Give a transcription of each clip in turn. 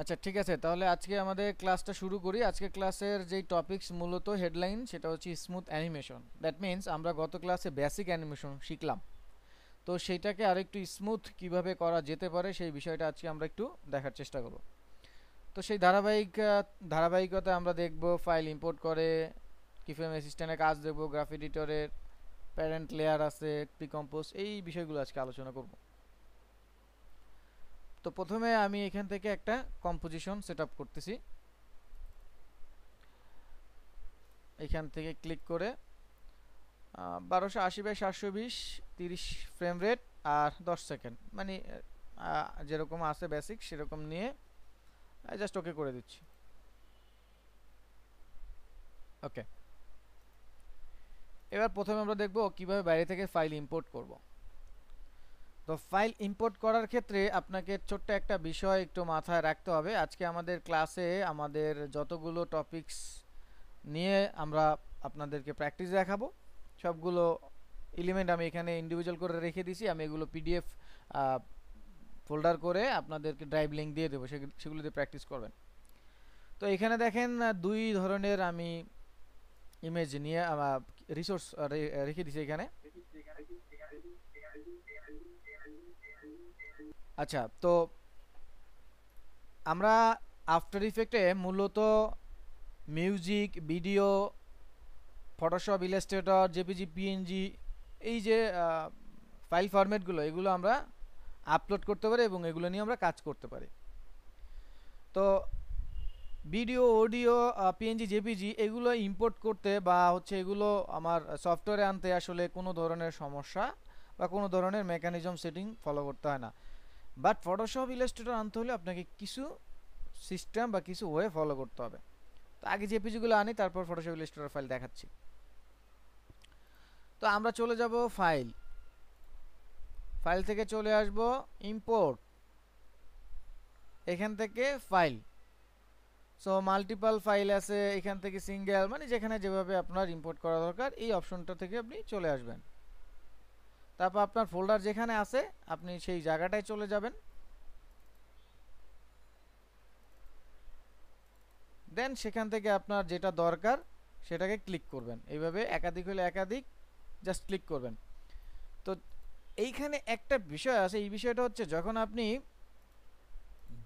আচ্ছা ঠিক আছে তাহলে আজকে আমাদের ক্লাসটা শুরু করি আজকে ক্লাসের যেই টপিকস মূলত হেডলাইন সেটা হচ্ছে স্মুথ অ্যানিমেশন দ্যাট মিন্স আমরা গত ক্লাসে বেসিক অ্যানিমেশন শিখলাম তো সেইটাকে আরেকটু স্মুথ কিভাবে করা যেতে পারে সেই বিষয়টা আজকে আমরা একটু দেখার চেষ্টা করব তো সেই ধারাবাহিক ধারাবাহিকতা আমরা দেখব ফাইল ইম্পোর্ট করে কিফেম অ্যাসিস্ট্যান্টে কাজ দেবো গ্রাফ এডিটরের প্যারেন্ট লেয়ার আছে প্রিকম্পোজ এই বিষয়গুলো আজকে আলোচনা করব তো প্রথমে আমি এখান থেকে একটা কম্পোজিশন সেট করতেছি এখান থেকে ক্লিক করে বারোশো আশি বাই সাতশো বিশ তিরিশ ফ্রেম রেট আর দশ সেকেন্ড মানে যেরকম আছে বেসিক সেরকম নিয়ে জাস্ট ওকে করে দিচ্ছি ওকে এবার প্রথমে আমরা দেখব কিভাবে বাইরে থেকে ফাইল ইম্পোর্ট করবো তো ফাইল ইম্পোর্ট করার ক্ষেত্রে আপনাকে ছোট্ট একটা বিষয় একটু মাথায় রাখতে হবে আজকে আমাদের ক্লাসে আমাদের যতগুলো টপিকস নিয়ে আমরা আপনাদেরকে প্র্যাকটিস দেখাবো সবগুলো এলিমেন্ট আমি এখানে ইন্ডিভিজুয়াল করে রেখে দিছি আমি এগুলো পিডিএফ ফোল্ডার করে আপনাদেরকে ড্রাইভ লিঙ্ক দিয়ে দেবো সেগুলো দিয়ে প্র্যাকটিস করবেন তো এখানে দেখেন দুই ধরনের আমি ইমেজ নিয়ে রিসোর্স রেখে দিছি এখানে আচ্ছা তো আমরা আফটার ইফেক্টে মূলত music video Photoshop Illustrator JPG PNG এই যে ফাইল ফরম্যাটগুলো এগুলো আমরা আপলোড করতে পারি এবং এগুলো নিয়ে আমরা কাজ করতে পারি তো ভিডিও অডিও পিএনজি জেপিজি এগুলো ইম্পোর্ট করতে বা হচ্ছে এগুলো আমার সফটওয়্যারে আনতে আসলে কোনো ধরনের সমস্যা বা কোনো ধরনের মেকানিজম সেটিং ফলো করতে হয় না বাট ফটোশপ ইলাস্ট্রেটর আনতে হলে আপনাকে কিছু সিস্টেম বা কিছু ওয়ে ফলো করতে হবে তো আগে জেপিজিগুলো আনি তারপর ফটোশপ ইলাস্ট্রেটর ফাইল দেখাচ্ছি তো আমরা চলে যাব ফাইল ফাইল থেকে চলে আসব ইম্পোর্ট এখান থেকে ফাইল সো মাল্টিপাল ফাইল আছে এখান থেকে সিঙ্গেল মানে যেখানে যেভাবে আপনার ইম্পোর্ট করা দরকার এই অপশনটা থেকে আপনি চলে আসবেন তারপর আপনার ফোল্ডার যেখানে আছে আপনি সেই জায়গাটায় চলে যাবেন দেন সেখান থেকে আপনার যেটা দরকার সেটাকে ক্লিক করবেন এইভাবে একাধিক হলে একাধিক জাস্ট ক্লিক করবেন তো এইখানে একটা বিষয় আছে এই বিষয়টা হচ্ছে যখন আপনি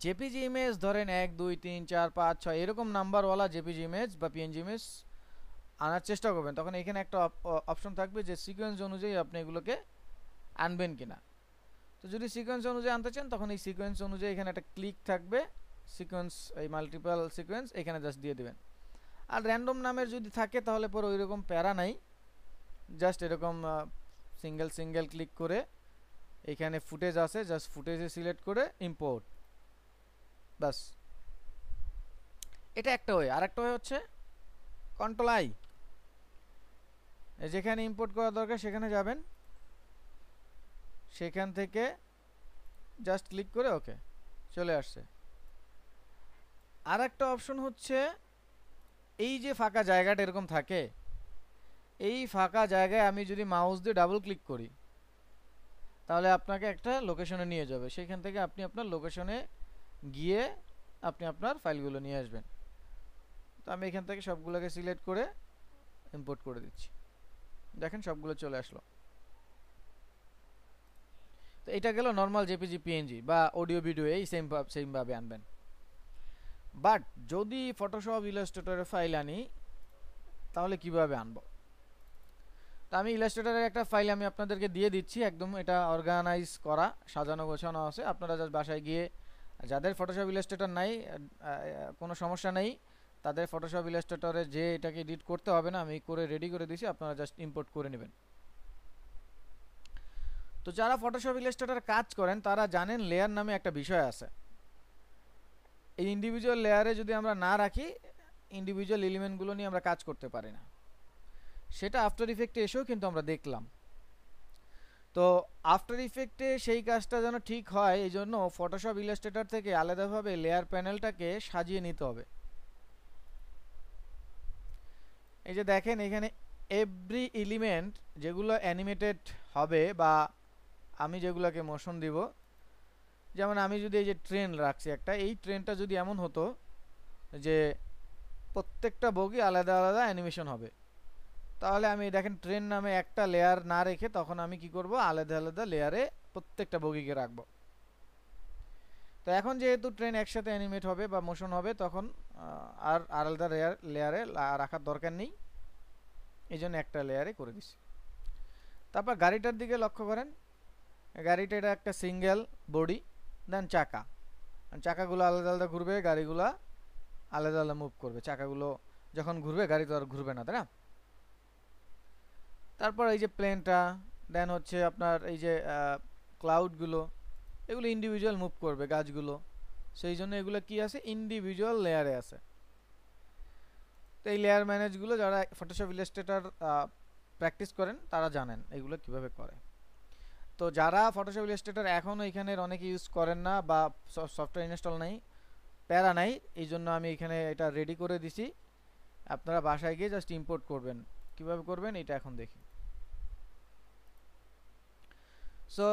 জেপিজি ইমেজ ধরেন এক দুই তিন চার পাঁচ ছয় এরকম নাম্বারওয়ালা জেপিজি ইমেজ বা পিএনজি ইমেজ আনার চেষ্টা করবেন তখন এখানে একটা অপশন থাকবে যে সিকোয়েন্স অনুযায়ী আপনি এগুলোকে আনবেন কিনা তো যদি সিকোয়েন্স অনুযায়ী আনতে চান তখন এই সিকোয়েন্স অনুযায়ী এখানে একটা ক্লিক থাকবে সিকোয়েন্স এই মাল্টিপাল সিকোয়েন্স এখানে জাস্ট দিয়ে দেবেন আর র্যান্ডম নামের যদি থাকে তাহলে পরে ওই রকম প্যারা নাই জাস্ট এরকম সিঙ্গেল সিঙ্গেল ক্লিক করে এখানে ফুটেজ আছে জাস্ট ফুটেজে সিলেক্ট করে ইম্পোর্ট বাস এটা একটা ওয়ে আর একটা ওয়ে হচ্ছে কন্ট্রোল আই যেখানে ইম্পোর্ট করা দরকার সেখানে যাবেন সেখান থেকে জাস্ট ক্লিক করে ওকে চলে আসছে আর একটা অপশন হচ্ছে এই যে ফাঁকা জায়গাটা এরকম থাকে এই ফাঁকা জায়গায় আমি যদি মাউস দিয়ে ডাবল ক্লিক করি তাহলে আপনাকে একটা লোকেশনে নিয়ে যাবে সেখান থেকে আপনি আপনার লোকেশনে গিয়ে আপনি আপনার ফাইলগুলো নিয়ে আসবেন তো আমি এখান থেকে সবগুলোকে সিলেক্ট করে ইম্পোর্ট করে দিচ্ছি দেখেন সবগুলো চলে আসলো তো এটা গেল নর্মাল জেপিজি পিএনজি বা অডিও ভিডিও এই সেম সেমভাবে আনবেন বাট যদি ফটোশপ ইলাস্ট্রেটরের ফাইল আনি তাহলে কিভাবে আনবো তা আমি ইলাস্ট্রেটরের একটা ফাইল আমি আপনাদেরকে দিয়ে দিচ্ছি একদম এটা অর্গানাইজ করা সাজানো গোছানো আছে আপনারা জাস্ট বাসায় গিয়ে যাদের ফটোশপ ইলাস্ট্রেটর নাই কোনো সমস্যা নেই তাদের ফটোশপ ইলাস্ট্রেটরে যে এটাকে এডিট করতে হবে না আমি করে রেডি করে দিয়েছি আপনারা জাস্ট ইম্পোর্ট করে নেবেন তো যারা ফটোশপ ইলাস্ট্রেটার কাজ করেন তারা জানেন লেয়ার নামে একটা বিষয় আছে এই ইন্ডিভিজুয়াল লেয়ারে যদি আমরা না রাখি ইন্ডিভিজুয়াল এলিমেন্টগুলো নিয়ে আমরা কাজ করতে পারি না সেটা আফটার ইফেক্টে এসেও কিন্তু আমরা দেখলাম তো আফটার ইফেক্টে সেই কাজটা যেন ঠিক হয় এই জন্য ফটোশপ ইলাস্ট্রেটার থেকে আলাদাভাবে লেয়ার প্যানেলটাকে সাজিয়ে নিতে হবে এই যে দেখেন এখানে এভরি এলিমেন্ট যেগুলো অ্যানিমেটেড হবে বা আমি যেগুলোকে মোশন দিব যেমন আমি যদি এই যে ট্রেন রাখছি একটা এই ট্রেনটা যদি এমন হতো যে প্রত্যেকটা বগি আলাদা আলাদা অ্যানিমেশন হবে তাহলে আমি দেখেন ট্রেন নামে একটা লেয়ার না রেখে তখন আমি কি করব আলাদা আলাদা লেয়ারে প্রত্যেকটা বগিকে রাখব তো এখন যেহেতু ট্রেন একসাথে অ্যানিমেট হবে বা মোশন হবে তখন আর আলাদা লেয়ার লেয়ারে রাখার দরকার নেই এই জন্য একটা লেয়ারে করে দিছি তারপর গাড়িটার দিকে লক্ষ্য করেন গাড়িটা এটা একটা সিঙ্গেল বডি দেন চাকা চাকাগুলো আলাদা আলাদা ঘুরবে গাড়িগুলো আলাদা আলাদা মুভ করবে চাকাগুলো যখন ঘুরবে গাড়ি তো আর ঘুরবে না তাই না তারপর এই যে প্লেনটা দেন হচ্ছে আপনার এই যে ক্লাউডগুলো এগুলো ইন্ডিভিজুয়াল মুভ করবে গাছগুলো সেই জন্য এগুলো কি আছে ইন্ডিভিজুয়াল লেয়ারে আছে তো এই লেয়ার ম্যানেজগুলো যারা ফটোশপ ইলাস্ট্রেটার প্র্যাকটিস করেন তারা জানেন এগুলো কিভাবে করে তো যারা ফটোশপ ইলাস্ট্রেটর এখন এখানের অনেকে ইউজ করেন না বা সফটওয়্যার ইনস্টল নাই প্যারা নাই এই জন্য আমি এখানে এটা রেডি করে দিছি আপনারা বাসায় গিয়ে জাস্ট ইম্পোর্ট করবেন কিভাবে করবেন এটা এখন দেখি সো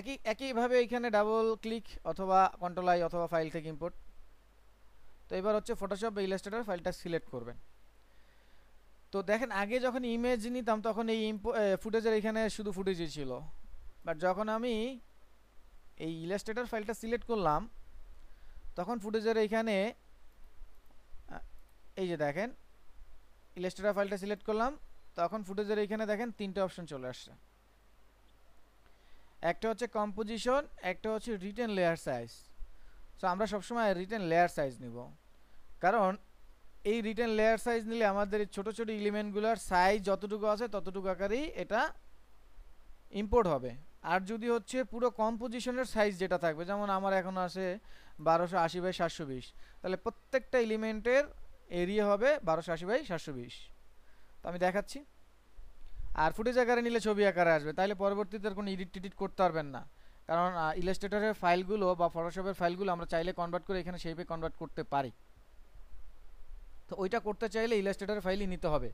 একই একইভাবে এখানে ডাবল ক্লিক অথবা কন্ট্রোল আই অথবা ফাইল থেকে ইম্পোর্ট তো এবার হচ্ছে ফটোশপ বা ইলাস্ট্রেটর ফাইলটা সিলেক্ট করবেন তো দেখেন আগে যখন ইমেজ নিতাম তখন এই ফুটেজের এখানে শুধু ফুটেজই ছিল বাট যখন আমি এই ইলাস্ট্রেটার ফাইলটা সিলেক্ট করলাম তখন ফুটেজের এখানে এই যে দেখেন ইলাস্ট্রেটার ফাইলটা সিলেক্ট করলাম তখন ফুটেজের এখানে দেখেন তিনটে অপশন চলে আসছে একটা হচ্ছে কম্পোজিশন একটা হচ্ছে রিটেন লেয়ার সাইজ সো আমরা সবসময় রিটেন লেয়ার সাইজ নিব কারণ এই রিটার্ন লেয়ার সাইজ নিলে আমাদের ছোট ছোট ইলিমেন্টগুলোর সাইজ যতটুকু আছে ততটুকু আকারেই এটা ইম্পোর্ট হবে আর যদি হচ্ছে পুরো কম্পোজিশনের সাইজ যেটা থাকবে যেমন আমার এখন আছে বারোশো আশি বাই সাতশো বিশ তাহলে প্রত্যেকটা এলিমেন্টের এরিয়া হবে বারোশো আশি বাই সাতশো বিশ তো আমি দেখাচ্ছি আর ফুটেজ আকারে নিলে ছবি আকারে আসবে তাহলে পরবর্তীতে কোনো ইডিট টিডিট করতে পারবেন না কারণ ইলাস্ট্রেটরের ফাইলগুলো বা ফটোশপের ফাইলগুলো আমরা চাইলে কনভার্ট করে এখানে সেইভাবে কনভার্ট করতে পারি তো ওইটা করতে চাইলে ইলাস্ট্রেটার ফাইলই নিতে হবে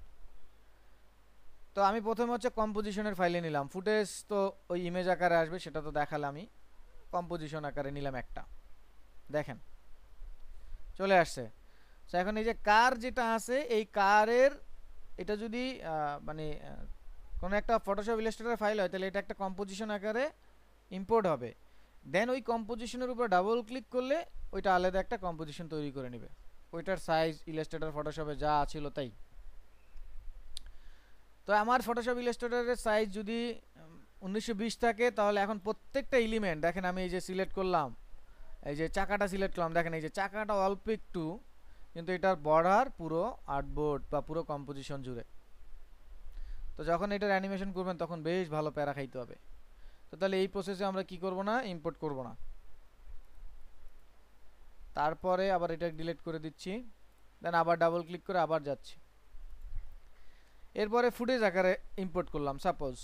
তো আমি প্রথমে হচ্ছে কম্পোজিশনের ফাইলে নিলাম ফুটেজ তো ওই ইমেজ আকারে আসবে সেটা তো দেখালাম আমি কম্পোজিশন আকারে নিলাম একটা দেখেন চলে আসছে তো এখন এই যে কার যেটা আছে এই কারের এটা যদি মানে কোনো একটা ফটোশপ ইলাস্ট্রেটার ফাইল হয় তাহলে এটা একটা কম্পোজিশন আকারে ইম্পোর্ট হবে দেন ওই কম্পোজিশনের উপর ডাবল ক্লিক করলে ওইটা আলাদা একটা কম্পোজিশন তৈরি করে নেবে ওইটার সাইজ ইলাস্ট্রেটার ফটোশপে যা ছিল তাই তো আমার ফটোশপ ইলাস্ট্রেটারের সাইজ যদি উনিশশো থাকে তাহলে এখন প্রত্যেকটা এলিমেন্ট দেখেন আমি এই যে সিলেক্ট করলাম এই যে চাকাটা সিলেক্ট করলাম দেখেন এই যে চাকাটা অল্প একটু কিন্তু এটার বর্ডার পুরো আর্টবোর্ড বা পুরো কম্পোজিশন জুড়ে তো যখন এটার অ্যানিমেশন করবেন তখন বেশ ভালো প্যারা খাইতে হবে তো তাহলে এই প্রসেসে আমরা কি করব না ইম্পোর্ট করব না তারপরে আবার এটা ডিলিট করে দিচ্ছি দেন আবার ডাবল ক্লিক করে আবার যাচ্ছি এরপরে ফুটেজ আকারে ইম্পোর্ট করলাম সাপোজ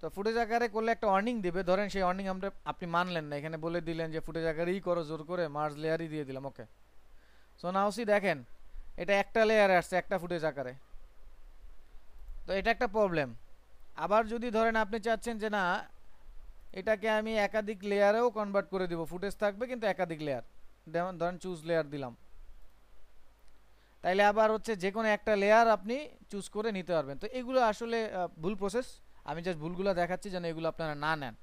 তো ফুটেজ আকারে করলে একটা অর্নিং দেবে ধরেন সেই অর্নিং আমরা আপনি মানলেন না এখানে বলে দিলেন যে ফুটেজ আকারেই করো জোর করে মার্জ লেয়ারই দিয়ে দিলাম ওকে সো নাওসি দেখেন এটা একটা লেয়ারে আসছে একটা ফুটেজ আকারে তো এটা একটা প্রবলেম আবার যদি ধরেন আপনি চাচ্ছেন যে না এটাকে আমি একাধিক লেয়ারেও কনভার্ট করে দিব ফুটেজ থাকবে কিন্তু একাধিক লেয়ার যেমন ধরেন চুজ লেয়ার দিলাম তাইলে আবার হচ্ছে যে কোনো একটা লেয়ার আপনি চুজ করে নিতে পারবেন তো এগুলো আসলে ভুল প্রসেস আমি জাস্ট ভুলগুলো দেখাচ্ছি যেন এগুলো আপনারা না নেন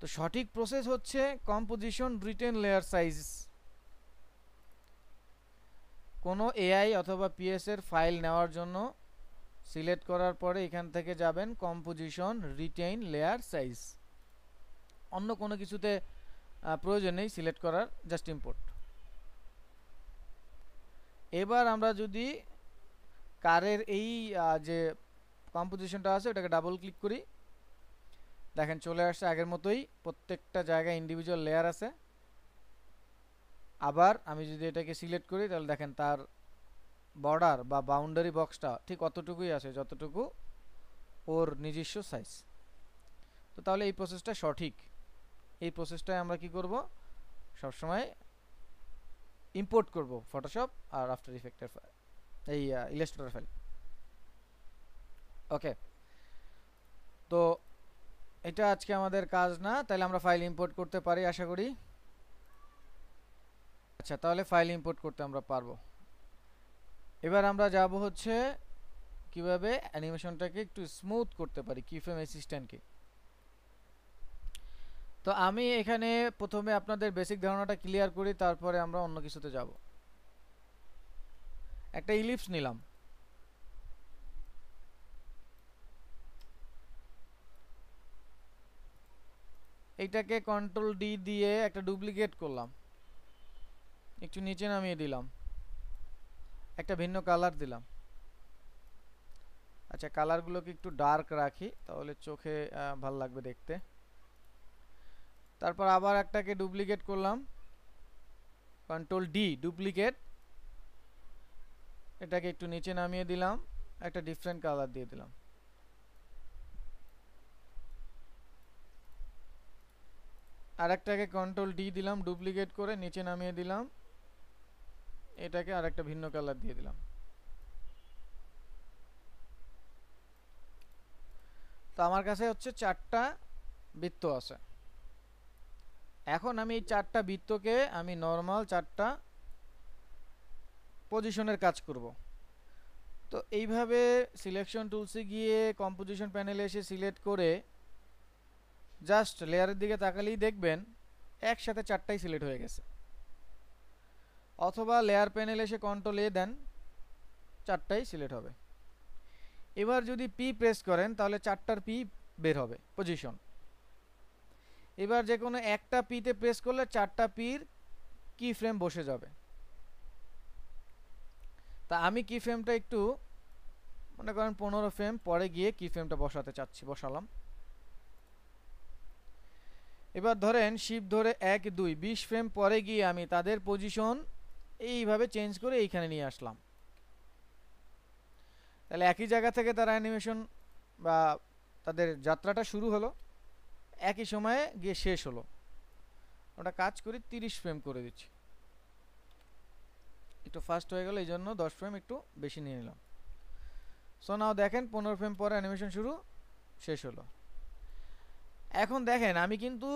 তো সঠিক প্রসেস হচ্ছে কম্পোজিশন রিটেন লেয়ার সাইজ কোনো এআই অথবা পিএস এর ফাইল নেওয়ার জন্য সিলেক্ট করার পরে এখান থেকে যাবেন কম্পোজিশন রিটেইন লেয়ার সাইজ অন্য কোনো কিছুতে প্রয়োজন নেই সিলেক্ট করার জাস্ট ইম্পোর্ট এবার আমরা যদি কারের এই যে কম্পোজিশনটা আছে ওটাকে ডাবল ক্লিক করি দেখেন চলে আসছে আগের মতোই প্রত্যেকটা জায়গায় ইন্ডিভিজুয়াল লেয়ার আছে আবার আমি যদি এটাকে সিলেক্ট করি তাহলে দেখেন তার বর্ডার বা বাউন্ডারি বক্সটা ঠিক অতটুকুই আছে যতটুকু ওর নিজস্ব সাইজ তো তাহলে এই প্রসেসটা সঠিক এই প্রসেসটায় আমরা কি করব সবসময় ইম্পোর্ট করব ফটোশপ আর আফটার ইফেক্টের এই ইলাস্ট্রেটর ফাইল ওকে তো এটা আজকে আমাদের কাজ না তাহলে আমরা ফাইল ইম্পোর্ট করতে পারি আশা করি আচ্ছা তাহলে ফাইল ইম্পোর্ট করতে আমরা পারবো এবার আমরা যাব হচ্ছে কিভাবে অ্যানিমেশনটাকে একটু স্মুথ করতে পারি কিফ্রেম অ্যাসিস্ট্যান্টকে তো আমি এখানে প্রথমে আপনাদের বেসিক ধারণাটা ক্লিয়ার করি তারপরে আমরা অন্য কিছুতে যাব একটা ইলিপস নিলাম এইটাকে কন্ট্রোল ডি দিয়ে একটা ডুপ্লিকেট করলাম একটু নিচে নামিয়ে দিলাম একটা ভিন্ন কালার দিলাম আচ্ছা কালারগুলোকে একটু ডার্ক রাখি তাহলে চোখে ভাল লাগবে দেখতে তারপর আবার একটাকে ডুপ্লিকেট করলাম কন্ট্রোল ডি ডুপ্লিকেট এটাকে একটু নিচে নামিয়ে দিলাম একটা ডিফারেন্ট কালার দিয়ে দিলাম আর একটাকে কন্ট্রোল ডি দিলাম ডুপ্লিকেট করে নিচে নামিয়ে দিলাম এটাকে আর একটা ভিন্ন কালার দিয়ে দিলাম তো আমার কাছে হচ্ছে চারটা বৃত্ত আছে এখন আমি এই চারটা বৃত্তকে আমি নর্মাল চারটা পজিশনের কাজ করব তো এইভাবে সিলেকশন টুলসে গিয়ে কম্পোজিশন প্যানেলে এসে সিলেক্ট করে জাস্ট লেয়ারের দিকে তাকালেই দেখবেন একসাথে চারটাই সিলেক্ট হয়ে গেছে অথবা লেয়ার প্যানেল এসে কন্ট্রোল এ দেন চারটাই সিলেক্ট হবে এবার যদি পি প্রেস করেন তাহলে চারটার পি বের হবে পজিশন এবার যে কোনো একটা পিতে প্রেস করলে চারটা পির কি ফ্রেম বসে যাবে তা আমি কি ফ্রেমটা একটু মনে করেন পনেরো ফ্রেম পরে গিয়ে কি ফ্রেমটা বসাতে চাচ্ছি বসালাম এবার ধরেন শিপ ধরে এক দুই বিশ ফ্রেম পরে গিয়ে আমি তাদের পজিশন এইভাবে চেঞ্জ করে এইখানে নিয়ে আসলাম তাহলে একই জায়গা থেকে তারা অ্যানিমেশন বা তাদের যাত্রাটা শুরু হলো একই সময়ে গিয়ে শেষ হলো ওটা কাজ করি তিরিশ ফ্রেম করে দিচ্ছি একটু ফাস্ট হয়ে গেল এই জন্য দশ ফ্রেম একটু বেশি নিয়ে নিলাম সো নাও দেখেন পনেরো ফ্রেম পরে অ্যানিমেশন শুরু শেষ হলো এখন দেখেন আমি কিন্তু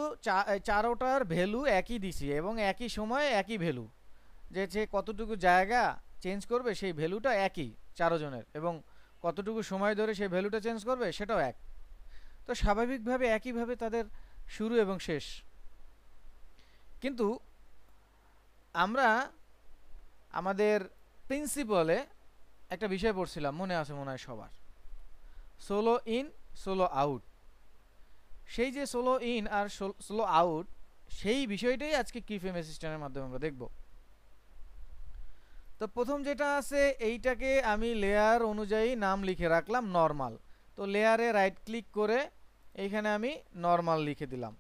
চারোটার ভ্যালু একই দিছি এবং একই সময়ে একই ভ্যালু যে যে কতটুকু জায়গা চেঞ্জ করবে সেই ভ্যালুটা একই চারোজনের এবং কতটুকু সময় ধরে সেই ভ্যালুটা চেঞ্জ করবে সেটাও এক তো স্বাভাবিকভাবে একইভাবে তাদের শুরু এবং শেষ কিন্তু আমরা আমাদের প্রিন্সিপালে একটা বিষয় পড়ছিলাম মনে আছে মনে হয় সবার সোলো ইন সোলো আউট সেই যে সোলো ইন আর সোলো আউট সেই বিষয়টাই আজকে কি ফেম সিস্টেমের মাধ্যমে আমরা দেখবো তো প্রথম যেটা আছে এইটাকে আমি লেয়ার অনুযায়ী নাম লিখে রাখলাম নর্মাল তো লেয়ারে রাইট ক্লিক করে এইখানে আমি নর্মাল লিখে দিলাম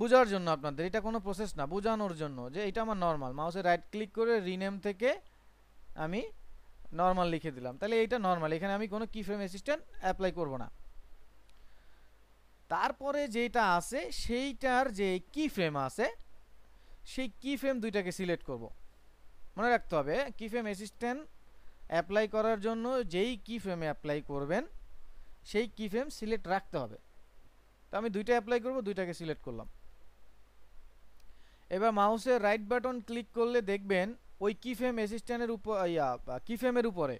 বোঝার জন্য আপনাদের এটা কোনো প্রসেস না বোঝানোর জন্য যে এটা আমার নর্মাল মাউসে রাইট ক্লিক করে রিনেম থেকে আমি নর্মাল লিখে দিলাম তাহলে এইটা নর্মাল এখানে আমি কোনো কি ফ্রেম অ্যাসিস্ট্যান্ট অ্যাপ্লাই করব না তারপরে যেটা আছে সেইটার যে কি ফ্রেম আছে সেই কি ফ্রেম দুইটাকে সিলেক্ট করব মনে রাখতে হবে কি ফেম অ্যাসিস্ট্যান্ট অ্যাপ্লাই করার জন্য যেই কি ফেমে অ্যাপ্লাই করবেন সেই কি সিলেক্ট রাখতে হবে তো আমি দুইটা অ্যাপ্লাই করব দুইটাকে সিলেক্ট করলাম এবার মাউসের রাইট বাটন ক্লিক করলে দেখবেন ওই কি অ্যাসিস্ট্যান্টের উপর ইয়া কি উপরে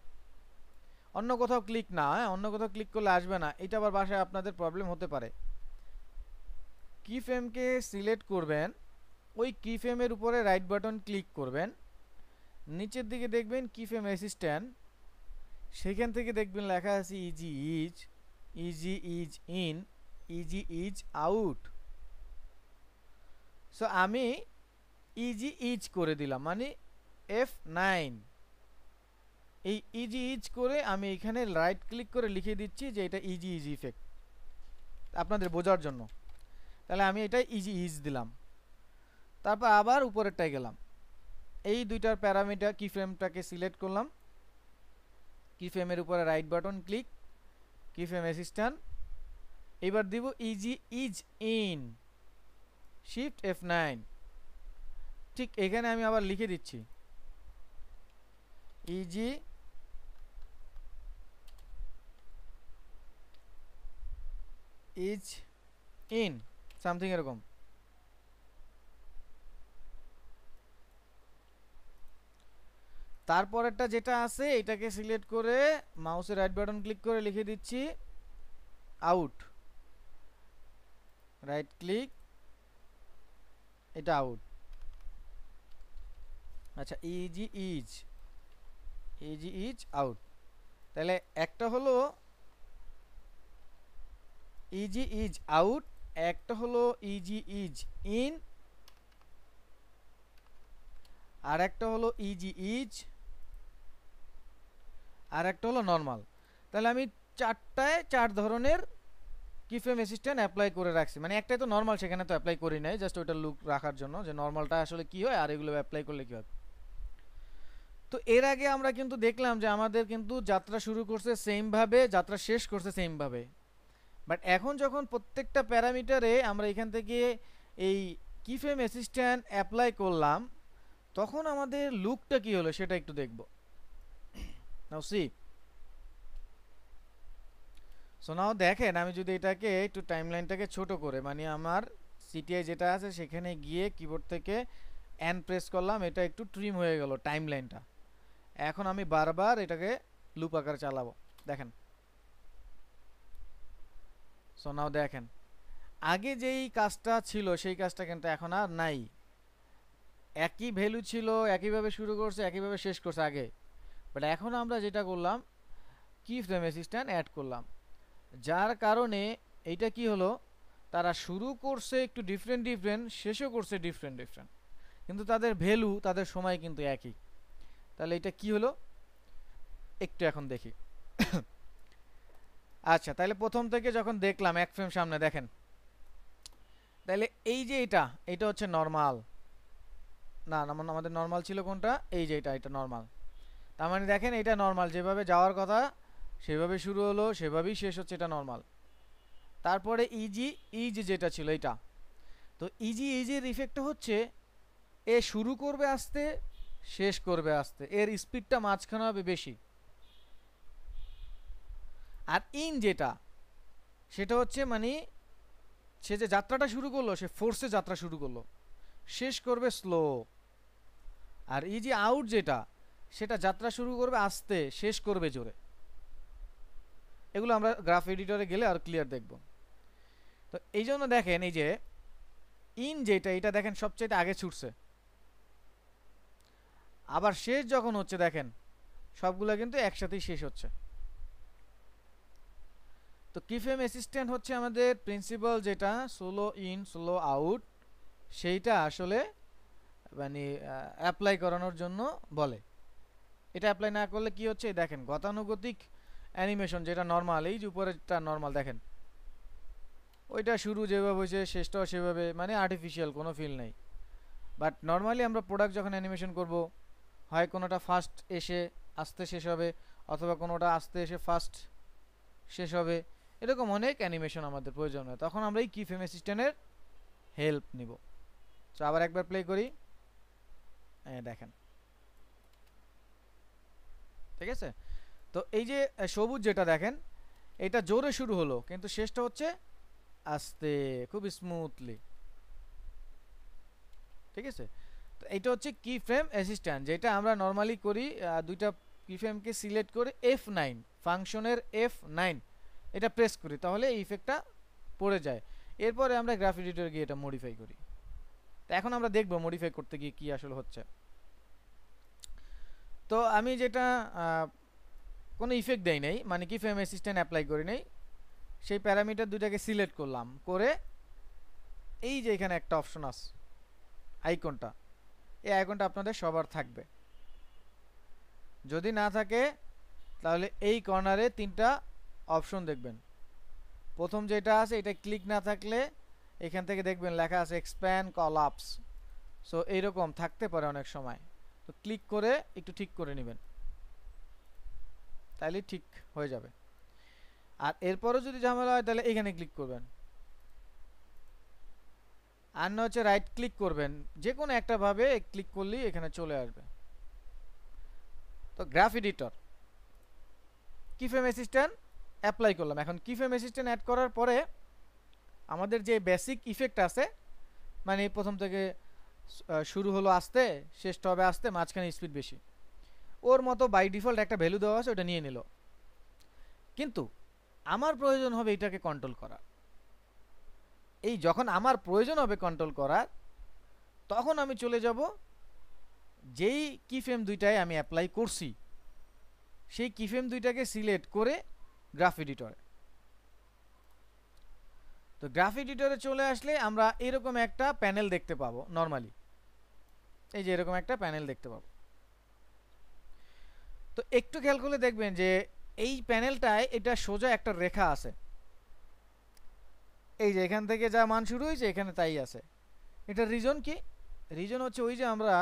অন্য কোথাও ক্লিক না হ্যাঁ? অন্য কোথাও ক্লিক করলে আসবে না এটা আবার বাসায় আপনাদের প্রবলেম হতে পারে কি ফ্রেমকে সিলেক্ট করবেন ওই কি উপরে রাইট বাটন ক্লিক করবেন নিচের দিকে দেখবেন কি ফেম অ্যাসিস্ট্যান্ট সেখান থেকে দেখবেন লেখা আছে easy ease easy ease in easy ease out so আমি ইজি ইজ করে দিলাম মানে এফ নাইন এই ইজি ইজ করে আমি এখানে রাইট ক্লিক করে লিখে দিচ্ছি যে এটা ইজি ইজি ইফেক্ট আপনাদের বোঝার জন্য তাহলে আমি এটা ইজি ইজ দিলাম তারপর আবার উপরেরটায় গেলাম এই দুইটার প্যারামিটার কি ফ্রেমটাকে সিলেক্ট করলাম কি ফ্রেমের উপরে right button click keyframe assistant এবার দিব easy ease in shift F nine ঠিক এখানে আমি আবার লিখে দিচ্ছি ইজি ইজ ইন সামথিং এরকম তারপরেরটা যেটা আছে এটাকে সিলেক্ট করে মাউসে রাইট বাটন ক্লিক করে লিখে দিচ্ছি আউট রাইট ক্লিক এটা আউট আচ্ছা easy ease easy ease out তাহলে একটা হলো ইজি ইজ আউট একটা হলো ইজি ইজ ইন আর একটা হলো ইজি ইজ আর একটা হলো নর্মাল তাহলে আমি চারটায় চার ধরনের কি ফ্রেম অ্যাসিস্ট্যান্ট অ্যাপ্লাই করে রাখছি মানে একটাই তো নর্মাল সেখানে তো অ্যাপ্লাই করি নাই জাস্ট ওইটা লুক রাখার জন্য যে নর্মালটা আসলে কি হয় আর এগুলো অ্যাপ্লাই করলে কী হয় তো এর আগে আমরা কিন্তু দেখলাম যে আমাদের কিন্তু যাত্রা শুরু করছে সেমভাবে যাত্রা শেষ করছে সেমভাবে বাট এখন যখন প্রত্যেকটা প্যারামিটারে আমরা এখান থেকে এই কি ফ্রেম অ্যাসিস্ট্যান্ট অ্যাপ্লাই করলাম তখন আমাদের লুকটা কি হলো সেটা একটু দেখবো নাও সি সো নাও দেখেন আমি যদি এটাকে একটু টাইমলাইনটাকে ছোট করে মানে আমার সিটিআই যেটা আছে সেখানে গিয়ে কিবোর্ড থেকে অ্যান প্রেস করলাম এটা একটু ট্রিম হয়ে গেল টাইমলাইনটা এখন আমি বারবার এটাকে লুপ আকার চালাবো দেখেন সো নাও দেখেন আগে যেই কাজটা ছিল সেই কাজটা কিন্তু এখন আর নাই একই ভ্যালু ছিল একইভাবে শুরু করছে একইভাবে শেষ করছে আগে বাট এখন আমরা যেটা করলাম কি ফ্রেম অ্যাসিস্ট্যান্ট অ্যাড করলাম যার কারণে এইটা কি হলো তারা শুরু করছে একটু ডিফারেন্ট ডিফারেন্ট শেষও করছে ডিফারেন্ট ডিফারেন্ট কিন্তু তাদের ভ্যালু তাদের সময় কিন্তু একই তাহলে এটা কি হলো একটু এখন দেখি আচ্ছা তাহলে প্রথম থেকে যখন দেখলাম এক ফ্রেম সামনে দেখেন তাহলে এই যে এটা এটা হচ্ছে নর্মাল না আমাদের নর্মাল ছিল কোনটা এই যে এটা এটা নর্মাল তার মানে দেখেন এটা নর্মাল যেভাবে যাওয়ার কথা সেভাবে শুরু হলো সেভাবেই শেষ হচ্ছে এটা নর্মাল তারপরে ইজি e ইজ e যেটা ছিল এটা তো ইজি ইজির ইফেক্ট হচ্ছে এ শুরু করবে আসতে শেষ করবে আসতে এর স্পিডটা মাঝখানে হবে বেশি আর ইন যেটা সেটা হচ্ছে মানে সে যে যাত্রাটা শুরু করলো সে ফোর্সে যাত্রা শুরু করলো শেষ করবে স্লো আর ইজি e আউট যেটা সেটা যাত্রা শুরু করবে আসতে শেষ করবে জোরে এগুলো আমরা গ্রাফ এডিটরে গেলে আর ক্লিয়ার দেখব তো এই জন্য দেখেন এই যে ইন যেটা এটা দেখেন সবচেয়ে আগে ছুটছে আবার শেষ যখন হচ্ছে দেখেন সবগুলো কিন্তু একসাথেই শেষ হচ্ছে তো কিফেম অ্যাসিস্ট্যান্ট হচ্ছে আমাদের প্রিন্সিপাল যেটা সোলো ইন সোলো আউট সেইটা আসলে মানে অ্যাপ্লাই করানোর জন্য বলে এটা অ্যাপ্লাই না করলে কি হচ্ছে দেখেন গতানুগতিক অ্যানিমেশন যেটা নর্মাল এই যে উপরেরটা নর্মাল দেখেন ওইটা শুরু যেভাবে হয়েছে শেষটাও সেভাবে মানে আর্টিফিশিয়াল কোনো ফিল নেই বাট নর্মালি আমরা প্রোডাক্ট যখন অ্যানিমেশন করব হয় কোনোটা ফার্স্ট এসে আসতে শেষ হবে অথবা কোনোটা আসতে এসে ফার্স্ট শেষ হবে এরকম অনেক অ্যানিমেশন আমাদের প্রয়োজন হয় তখন আমরা এই কি ফেম অ্যাসিস্ট্যান্টের হেল্প নিব তো আবার একবার প্লে করি দেখেন ঠিক আছে তো এই যে সবুজ যেটা দেখেন এটা জোরে শুরু হলো কিন্তু শেষটা হচ্ছে আস্তে খুব স্মুথলি ঠিক আছে তো এটা হচ্ছে কি ফ্রেম অ্যাসিস্ট্যান্ট যেটা আমরা নর্মালি করি দুইটা কি ফ্রেমকে সিলেক্ট করে এফ নাইন ফাংশনের এফ নাইন এটা প্রেস করি তাহলে এই ইফেক্টটা পড়ে যায় এরপরে আমরা গ্রাফ এডিটর গিয়ে এটা মডিফাই করি তো এখন আমরা দেখবো মডিফাই করতে গিয়ে কী আসলে হচ্ছে তো আমি যেটা কোনো ইফেক্ট দেই নাই মানে কি ফ্রেম অ্যাসিস্ট্যান্ট অ্যাপ্লাই করি নাই সেই প্যারামিটার দুইটাকে সিলেক্ট করলাম করে এই যে এখানে একটা অপশন আছে আইকনটা এই আইকনটা আপনাদের সবার থাকবে যদি না থাকে তাহলে এই কর্নারে তিনটা অপশন দেখবেন প্রথম যেটা আছে এটা ক্লিক না থাকলে এখান থেকে দেখবেন লেখা আছে এক্সপ্যান্ড কলাপস সো এইরকম থাকতে পারে অনেক সময় তো ক্লিক করে একটু ঠিক করে নেবেন তাইলে ঠিক হয়ে যাবে আর এরপরও যদি ঝামেলা হয় তাহলে এখানে ক্লিক করবেন আর না হচ্ছে রাইট ক্লিক করবেন যে কোনো একটাভাবে ক্লিক করলেই এখানে চলে আসবে তো graph editor keyframe assistant apply করলাম এখন কিফেম অ্যাসিস্ট্যান্ট অ্যাড করার পরে আমাদের যে বেসিক ইফেক্ট আছে মানে প্রথম থেকে শুরু হলো আসতে শেষ টবে আসতে মাঝখানে স্পিড বেশি ওর মতো বাই ডিফল্ট একটা ভ্যালু দেওয়া আছে ওটা নিয়ে নিল কিন্তু আমার প্রয়োজন হবে এটাকে কন্ট্রোল করা এই যখন আমার প্রয়োজন হবে কন্ট্রোল করার তখন আমি চলে যাব যেই কি ফ্রেম দুইটায় আমি অ্যাপ্লাই করছি সেই কি ফ্রেম দুইটাকে সিলেক্ট করে গ্রাফ এডিটরে তো গ্রাফ এডিটরে চলে আসলে আমরা এরকম একটা প্যানেল দেখতে পাবো নর্মালি এই যে এরকম একটা প্যানেল দেখতে পাবো তো একটু খেয়াল করলে দেখবেন যে এই প্যানেলটায় এটা সোজা একটা রেখা আছে এই যে এখান থেকে যা মান শুরু হয়েছে এখানে তাই আছে এটা রিজন কি রিজন হচ্ছে ওই যে আমরা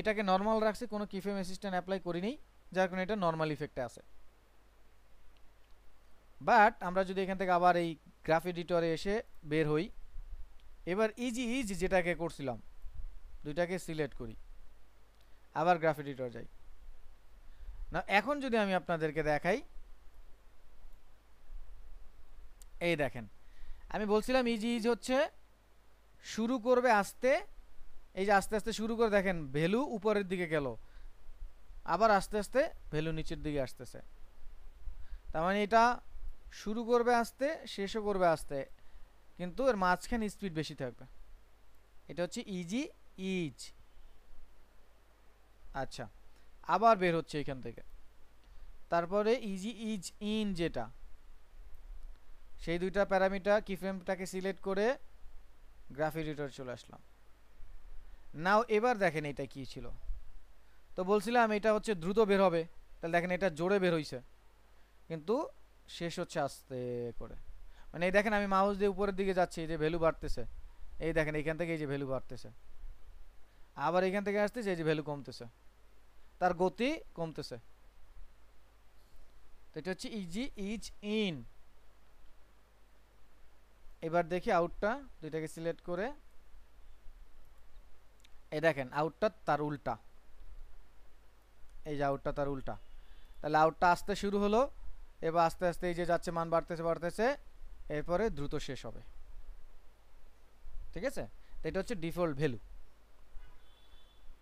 এটাকে নর্মাল রাখছি কোনো কিফেম অ্যাসিস্ট্যান্ট অ্যাপ্লাই করিনি যার কারণে এটা নর্মাল ইফেক্টে আছে বাট আমরা যদি এখান থেকে আবার এই গ্রাফ এডিটরে এসে বের হই এবার ইজি ইজ যেটাকে করছিলাম দুইটাকে সিলেক্ট করি আবার গ্রাফ এডিটর যাই না এখন যদি আমি আপনাদেরকে দেখাই এই দেখেন আমি বলছিলাম ইজি ইজ হচ্ছে শুরু করবে আস্তে এই যে আস্তে আস্তে শুরু করে দেখেন ভ্যালু উপরের দিকে গেল আবার আস্তে আস্তে ভ্যালু নিচের দিকে আসতেছে তার মানে এটা শুরু করবে আসতে শেষও করবে আসতে কিন্তু এর মাঝখানে স্পিড বেশি থাকবে এটা হচ্ছে ইজি ইজ আচ্ছা আবার বের হচ্ছে এখান থেকে তারপরে ইজি ইজ ইন যেটা সেই দুইটা প্যারামিটার কি ফ্রেমটাকে সিলেক্ট করে গ্রাফ এডিটর চলে আসলাম নাও এবার দেখেন এটা কি ছিল তো বলছিলাম এটা হচ্ছে দ্রুত বের হবে তাহলে দেখেন এটা জোরে বের হয়েছে কিন্তু শেষ হচ্ছে আস্তে করে মানে এই দেখেন আমি মাউস দিয়ে উপরের দিকে যাচ্ছি এই যে ভ্যালু বাড়তেছে এই দেখেন এইখান থেকে এই যে ভ্যালু বাড়তেছে আবার এখান থেকে আসতেছে এই যে ভ্যালু কমতেছে তার গতি কমতেছে তো এটা হচ্ছে ইজি ইজ ইন এবার দেখি আউটটা দুইটাকে সিলেক্ট করে এই দেখেন আউটটা তার উল্টা এই যে আউটটা তার উল্টা তাহলে আউটটা আসতে শুরু হলো এবার আস্তে আস্তে এই যে যাচ্ছে মান বাড়তেছে বাড়তেছে এরপরে দ্রুত শেষ হবে ঠিক আছে তো এটা হচ্ছে ডিফল্ট ভ্যালু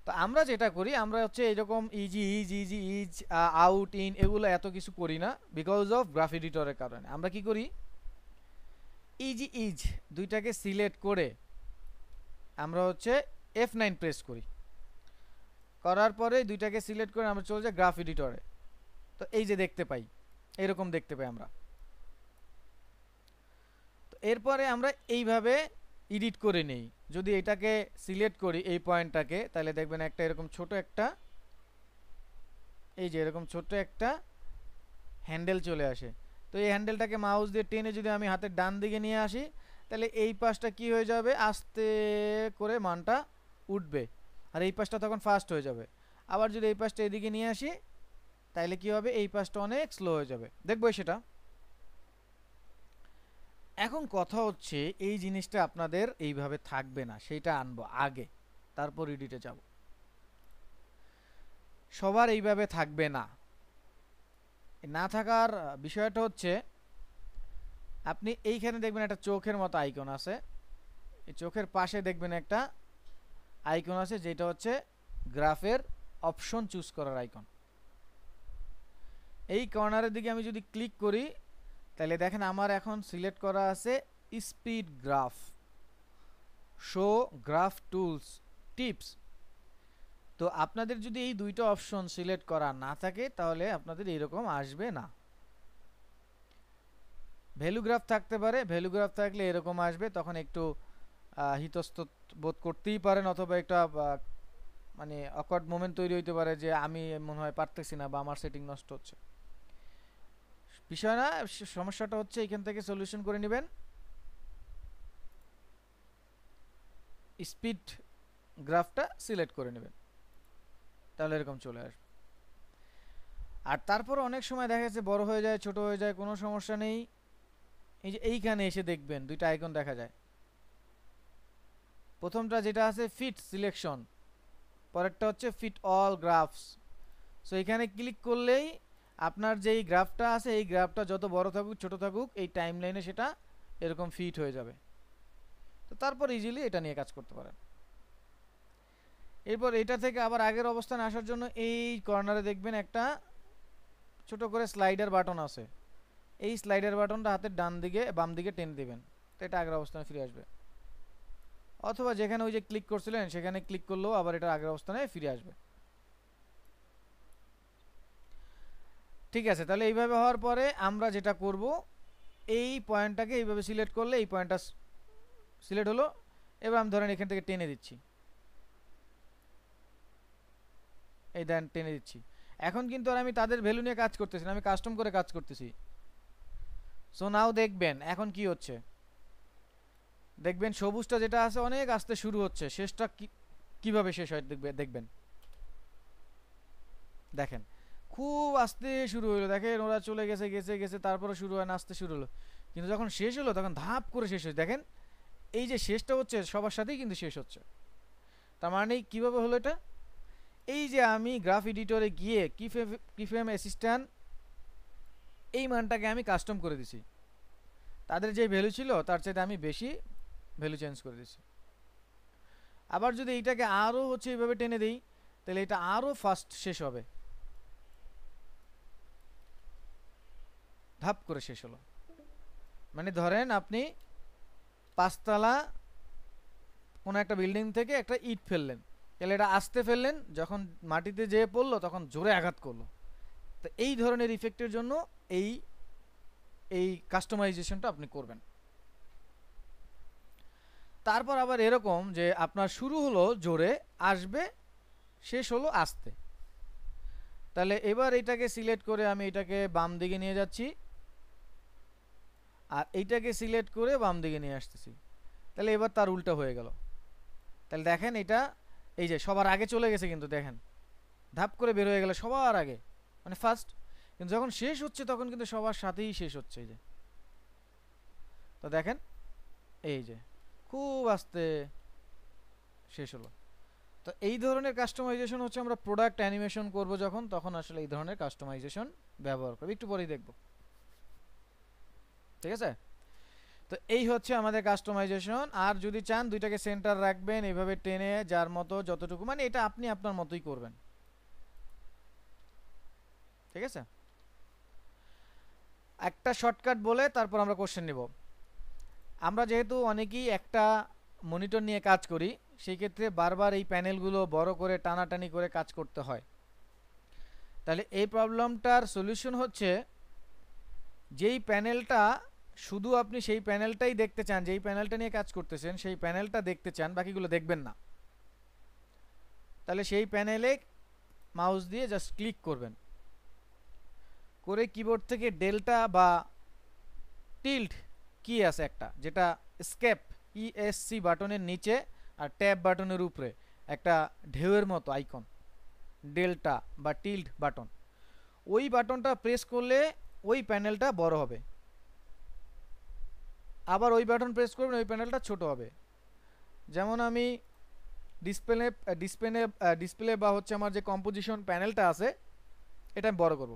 তো আমরা যেটা করি আমরা হচ্ছে এরকম easy ease easy ease out in এগুলো এত কিছু করি না বিকজ অফ গ্রাফ এডিটরের কারণে আমরা কি করি ইজি ইজ দুইটাকে সিলেক্ট করে আমরা হচ্ছে এফ নাইন প্রেস করি করার পরে দুইটাকে সিলেক্ট করে আমরা চলে যাই গ্রাফ এডিটরে তো এই যে দেখতে পাই এরকম দেখতে পাই আমরা তো এরপরে আমরা এইভাবে এডিট করে নেই যদি এটাকে সিলেক্ট করি এই পয়েন্টটাকে তাহলে দেখবেন একটা এরকম ছোট একটা এই যে এরকম ছোট একটা হ্যান্ডেল চলে আসে তো এই হ্যান্ডেলটাকে মাউস দিয়ে টেনে যদি আমি হাতের ডান দিকে নিয়ে আসি তাহলে এই পাশটা কি হয়ে যাবে আস্তে করে মানটা উঠবে আর এই পাশটা তখন ফাস্ট হয়ে যাবে আবার যদি এই পাশটা এদিকে নিয়ে আসি তাইলে কি হবে এই পাশটা অনেক স্লো হয়ে যাবে দেখবো সেটা এখন কথা হচ্ছে এই জিনিসটা আপনাদের এইভাবে থাকবে না সেটা আনবো আগে তারপর ইডিটে যাব সবার এইভাবে থাকবে না না থাকার বিষয়টা হচ্ছে আপনি এইখানে দেখবেন একটা চোখের মতো আইকন আছে এই চোখের পাশে দেখবেন একটা আইকন আছে যেটা হচ্ছে গ্রাফের অপশন চুজ করার আইকন এই কর্নারের দিকে আমি যদি ক্লিক করি তাহলে দেখেন আমার এখন সিলেক্ট করা আছে speed graph show graph tools tips তো আপনাদের যদি এই দুইটা অপশন সিলেক্ট করা না থাকে তাহলে আপনাদের এরকম আসবে না ভ্যালু গ্রাফ থাকতে পারে ভ্যালু গ্রাফ থাকলে এরকম আসবে তখন একটু হিতস্থ বোধ করতেই পারেন অথবা একটা মানে অকট মোমেন্ট তৈরি হইতে পারে যে আমি মনে হয় পারতেছি না বা আমার সেটিং নষ্ট হচ্ছে বিষয় না সমস্যাটা হচ্ছে এখান থেকে সলিউশন করে নেবেন স্পিড গ্রাফটা সিলেক্ট করে নেবেন তাহলে এরকম চলে আসবে আর তারপর অনেক সময় দেখা যাচ্ছে বড় হয়ে যায় ছোট হয়ে যায় কোনো সমস্যা নেই এই যে এইখানে এসে দেখবেন দুইটা আইকন দেখা যায় প্রথমটা যেটা আছে ফিট সিলেকশন পরেরটা হচ্ছে ফিট অল গ্রাফস সো এখানে ক্লিক করলেই আপনার যেই গ্রাফটা আছে এই গ্রাফটা যত বড় থাকুক ছোট থাকুক এই টাইম লাইনে সেটা এরকম ফিট হয়ে যাবে তো তারপর ইজিলি এটা নিয়ে কাজ করতে পারেন এরপর এটা থেকে আবার আগের অবস্থানে আসার জন্য এই কর্নারে দেখবেন একটা ছোট করে স্লাইডার বাটন আছে এই স্লাইডার বাটনটা হাতের ডান দিকে বাম দিকে টেনে দেবেন তো এটা আগের অবস্থানে ফিরে আসবে অথবা যেখানে ওই যে ক্লিক করছিলেন সেখানে ক্লিক করলেও আবার এটা আগের অবস্থানে ফিরে আসবে ঠিক আছে তাহলে এইভাবে হওয়ার পরে আমরা যেটা করব এই পয়েন্টটাকে এইভাবে সিলেক্ট করলে এই পয়েন্টটা সিলেক্ট হলো এবার আমি ধরেন এখান থেকে টেনে দিচ্ছি এই দেন টেনে দিচ্ছি এখন কিন্তু আর আমি তাদের ভ্যালু নিয়ে কাজ করতেছি না আমি কাস্টম করে কাজ করতেছি সো নাও দেখবেন এখন কি হচ্ছে দেখবেন সবুজটা যেটা আছে অনেক আসতে শুরু হচ্ছে শেষটা কি কীভাবে শেষ হয় দেখবে দেখবেন দেখেন খুব আস্তে শুরু হলো দেখেন ওরা চলে গেছে গেছে গেছে তারপরে শুরু হয় আসতে শুরু হলো কিন্তু যখন শেষ হলো তখন ধাপ করে শেষ হয়েছে দেখেন এই যে শেষটা হচ্ছে সবার সাথেই কিন্তু শেষ হচ্ছে তার মানে কীভাবে হলো এটা এই যে আমি গ্রাফ এডিটরে গিয়ে কিফেম কিফেম অ্যাসিস্ট্যান্ট এই মানটাকে আমি কাস্টম করে দিছি তাদের যে ভ্যালু ছিল তার চাইতে আমি বেশি ভ্যালু চেঞ্জ করে দিছি আবার যদি এইটাকে আরও হচ্ছে এইভাবে টেনে দিই তাহলে এটা আরও ফাস্ট শেষ হবে ধাপ করে শেষ হলো মানে ধরেন আপনি পাঁচতলা কোনো একটা বিল্ডিং থেকে একটা ইট ফেললেন তাহলে এটা আসতে ফেললেন যখন মাটিতে যেয়ে পড়লো তখন জোরে আঘাত করলো তো এই ধরনের ইফেক্টের জন্য এই এই কাস্টমাইজেশনটা আপনি করবেন তারপর আবার এরকম যে আপনার শুরু হলো জোরে আসবে শেষ হলো আসতে তাহলে এবার এটাকে সিলেক্ট করে আমি এটাকে বাম দিকে নিয়ে যাচ্ছি আর এইটাকে সিলেক্ট করে বাম দিকে নিয়ে আসতেছি তাহলে এবার তার উল্টা হয়ে গেল তাহলে দেখেন এটা এই যে সবার আগে চলে গেছে কিন্তু দেখেন ধাপ করে বের হয়ে গেল সবার আগে মানে ফার্স্ট কিন্তু যখন শেষ হচ্ছে তখন কিন্তু সবার সাথেই শেষ হচ্ছে এই যে তো দেখেন এই যে খুব আস্তে শেষ হলো তো এই ধরনের কাস্টমাইজেশন হচ্ছে আমরা প্রোডাক্ট অ্যানিমেশন করব যখন তখন আসলে এই ধরনের কাস্টমাইজেশন ব্যবহার করবো একটু পরেই দেখবো ঠিক আছে তো এই হচ্ছে আমাদের কাস্টমাইজেশন আর যদি চান দুইটাকে সেন্টার রাখবেন এইভাবে টেনে যার মতো যতটুকু মানে এটা আপনি আপনার মতোই করবেন ঠিক আছে একটা শর্টকাট বলে তারপর আমরা কোশ্চেন নেব আমরা যেহেতু অনেকেই একটা মনিটর নিয়ে কাজ করি সেই ক্ষেত্রে বারবার এই প্যানেলগুলো বড় করে টানাটানি করে কাজ করতে হয় তাহলে এই প্রবলেমটার সলিউশন হচ্ছে যেই প্যানেলটা শুধু আপনি সেই প্যানেলটাই দেখতে চান যেই প্যানেলটা নিয়ে কাজ করতেছেন সেই প্যানেলটা দেখতে চান বাকিগুলো দেখবেন না তাহলে সেই প্যানেলে মাউস দিয়ে জাস্ট ক্লিক করবেন করে কিবোর্ড থেকে ডেল্টা বা টিল্ট কি আছে একটা যেটা স্কেপ ইএসসি e বাটনের নিচে আর ট্যাব বাটনের উপরে একটা ঢেউয়ের মতো আইকন ডেল্টা বা টিল্ট বাটন ওই বাটনটা প্রেস করলে ওই প্যানেলটা বড় হবে আবার ওই বাটন প্রেস করবেন ওই প্যানেলটা ছোট হবে যেমন আমি ডিসপ্লে ডিসপ্লে ডিসপ্লে বা হচ্ছে আমার যে কম্পোজিশন প্যানেলটা আছে এটা আমি বড়ো করব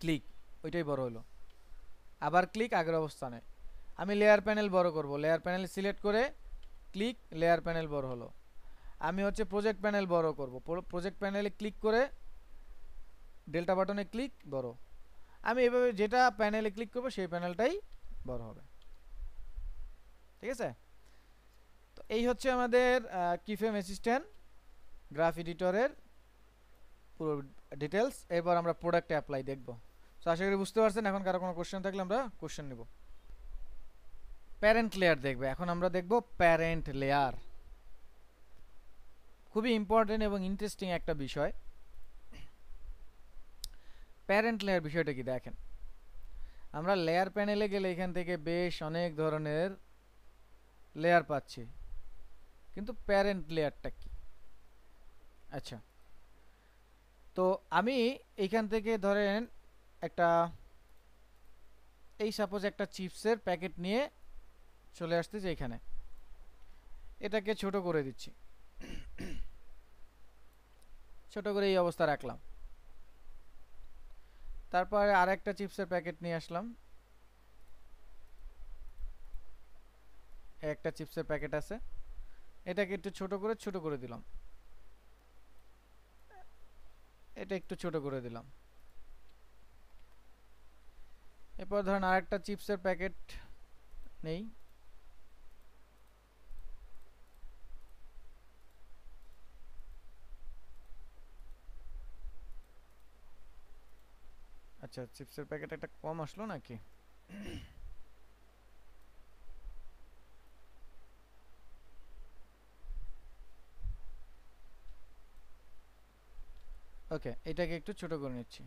ক্লিক ওইটাই বড় হলো আবার ক্লিক আগের অবস্থানে আমি লেয়ার প্যানেল বড় করব লেয়ার প্যানেল সিলেক্ট করে ক্লিক লেয়ার প্যানেল বড় হলো আমি হচ্ছে প্রজেক্ট প্যানেল বড় করব প্রজেক্ট প্যানেলে ক্লিক করে ডেল্টা বাটনে ক্লিক বড় আমি এভাবে যেটা প্যানেলে ক্লিক করব সেই প্যানেলটাই বড় হবে ঠিক আছে তো এই হচ্ছে আমাদের কিফেম অ্যাসিস্ট্যান্ট গ্রাফ এডিটরের পুরো ডিটেলস এবার আমরা প্রোডাক্টে অ্যাপ্লাই দেখব তো আশা করি বুঝতে পারছেন এখন কারো কোনো কোশ্চেন থাকলে আমরা কোশ্চেন নেব প্যারেন্ট লেয়ার দেখবে এখন আমরা দেখব প্যারেন্ট লেয়ার খুবই ইম্পর্টেন্ট এবং ইন্টারেস্টিং একটা বিষয় প্যারেন্ট লেয়ার বিষয়টা কি দেখেন আমরা লেয়ার প্যানেলে গেলে এখান থেকে বেশ অনেক ধরনের লেয়ার পাচ্ছি কিন্তু প্যারেন্ট লেয়ারটা কি আচ্ছা তো আমি এইখান থেকে ধরেন একটা এই সাপোজ একটা চিপসের প্যাকেট নিয়ে চলে আসতেছি এখানে এটাকে ছোট করে দিচ্ছি ছোট করে এই অবস্থা রাখলাম তারপরে আর একটা চিপসের প্যাকেট নিয়ে আসলাম একটা চিপসের প্যাকেট আছে এটাকে একটু ছোট করে ছোট করে দিলাম এটা একটু ছোট করে দিলাম এরপর ধরেন আরেকটা চিপসের প্যাকেট নেই আচ্ছা চিপসের প্যাকেট একটা কম আসলো নাকি ওকে এটাকে একটু ছোট করে নিচ্ছি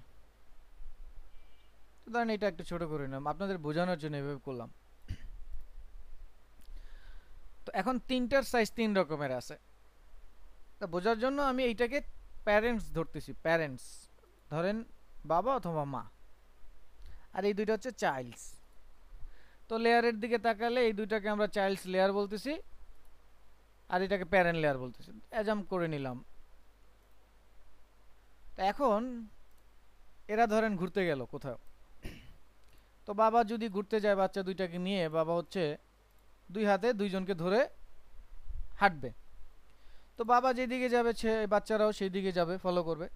তো ধরেন এটা একটু ছোট করে নিলাম আপনাদের বোঝানোর জন্য এভাবে করলাম তো এখন তিনটার সাইজ তিন রকমের আছে তা বোঝার জন্য আমি এইটাকে প্যারেন্টস ধরতেছি প্যারেন্টস ধরেন বাবা অথবা মা আর এই দুইটা হচ্ছে চাইল্ডস তো লেয়ারের দিকে তাকালে এই দুইটাকে আমরা চাইল্ডস লেয়ার বলতেছি আর এটাকে প্যারেন্ট লেয়ার বলতেছি অ্যাজাম করে নিলাম তা এখন এরা ধরেন ঘুরতে গেল কোথাও তো বাবা যদি ঘুরতে যায় বাচ্চা দুইটাকে নিয়ে বাবা হচ্ছে দুই হাতে দুইজনকে ধরে হাঁটবে তো বাবা যেদিকে যাবে সে বাচ্চারাও সেই দিকে যাবে ফলো করবে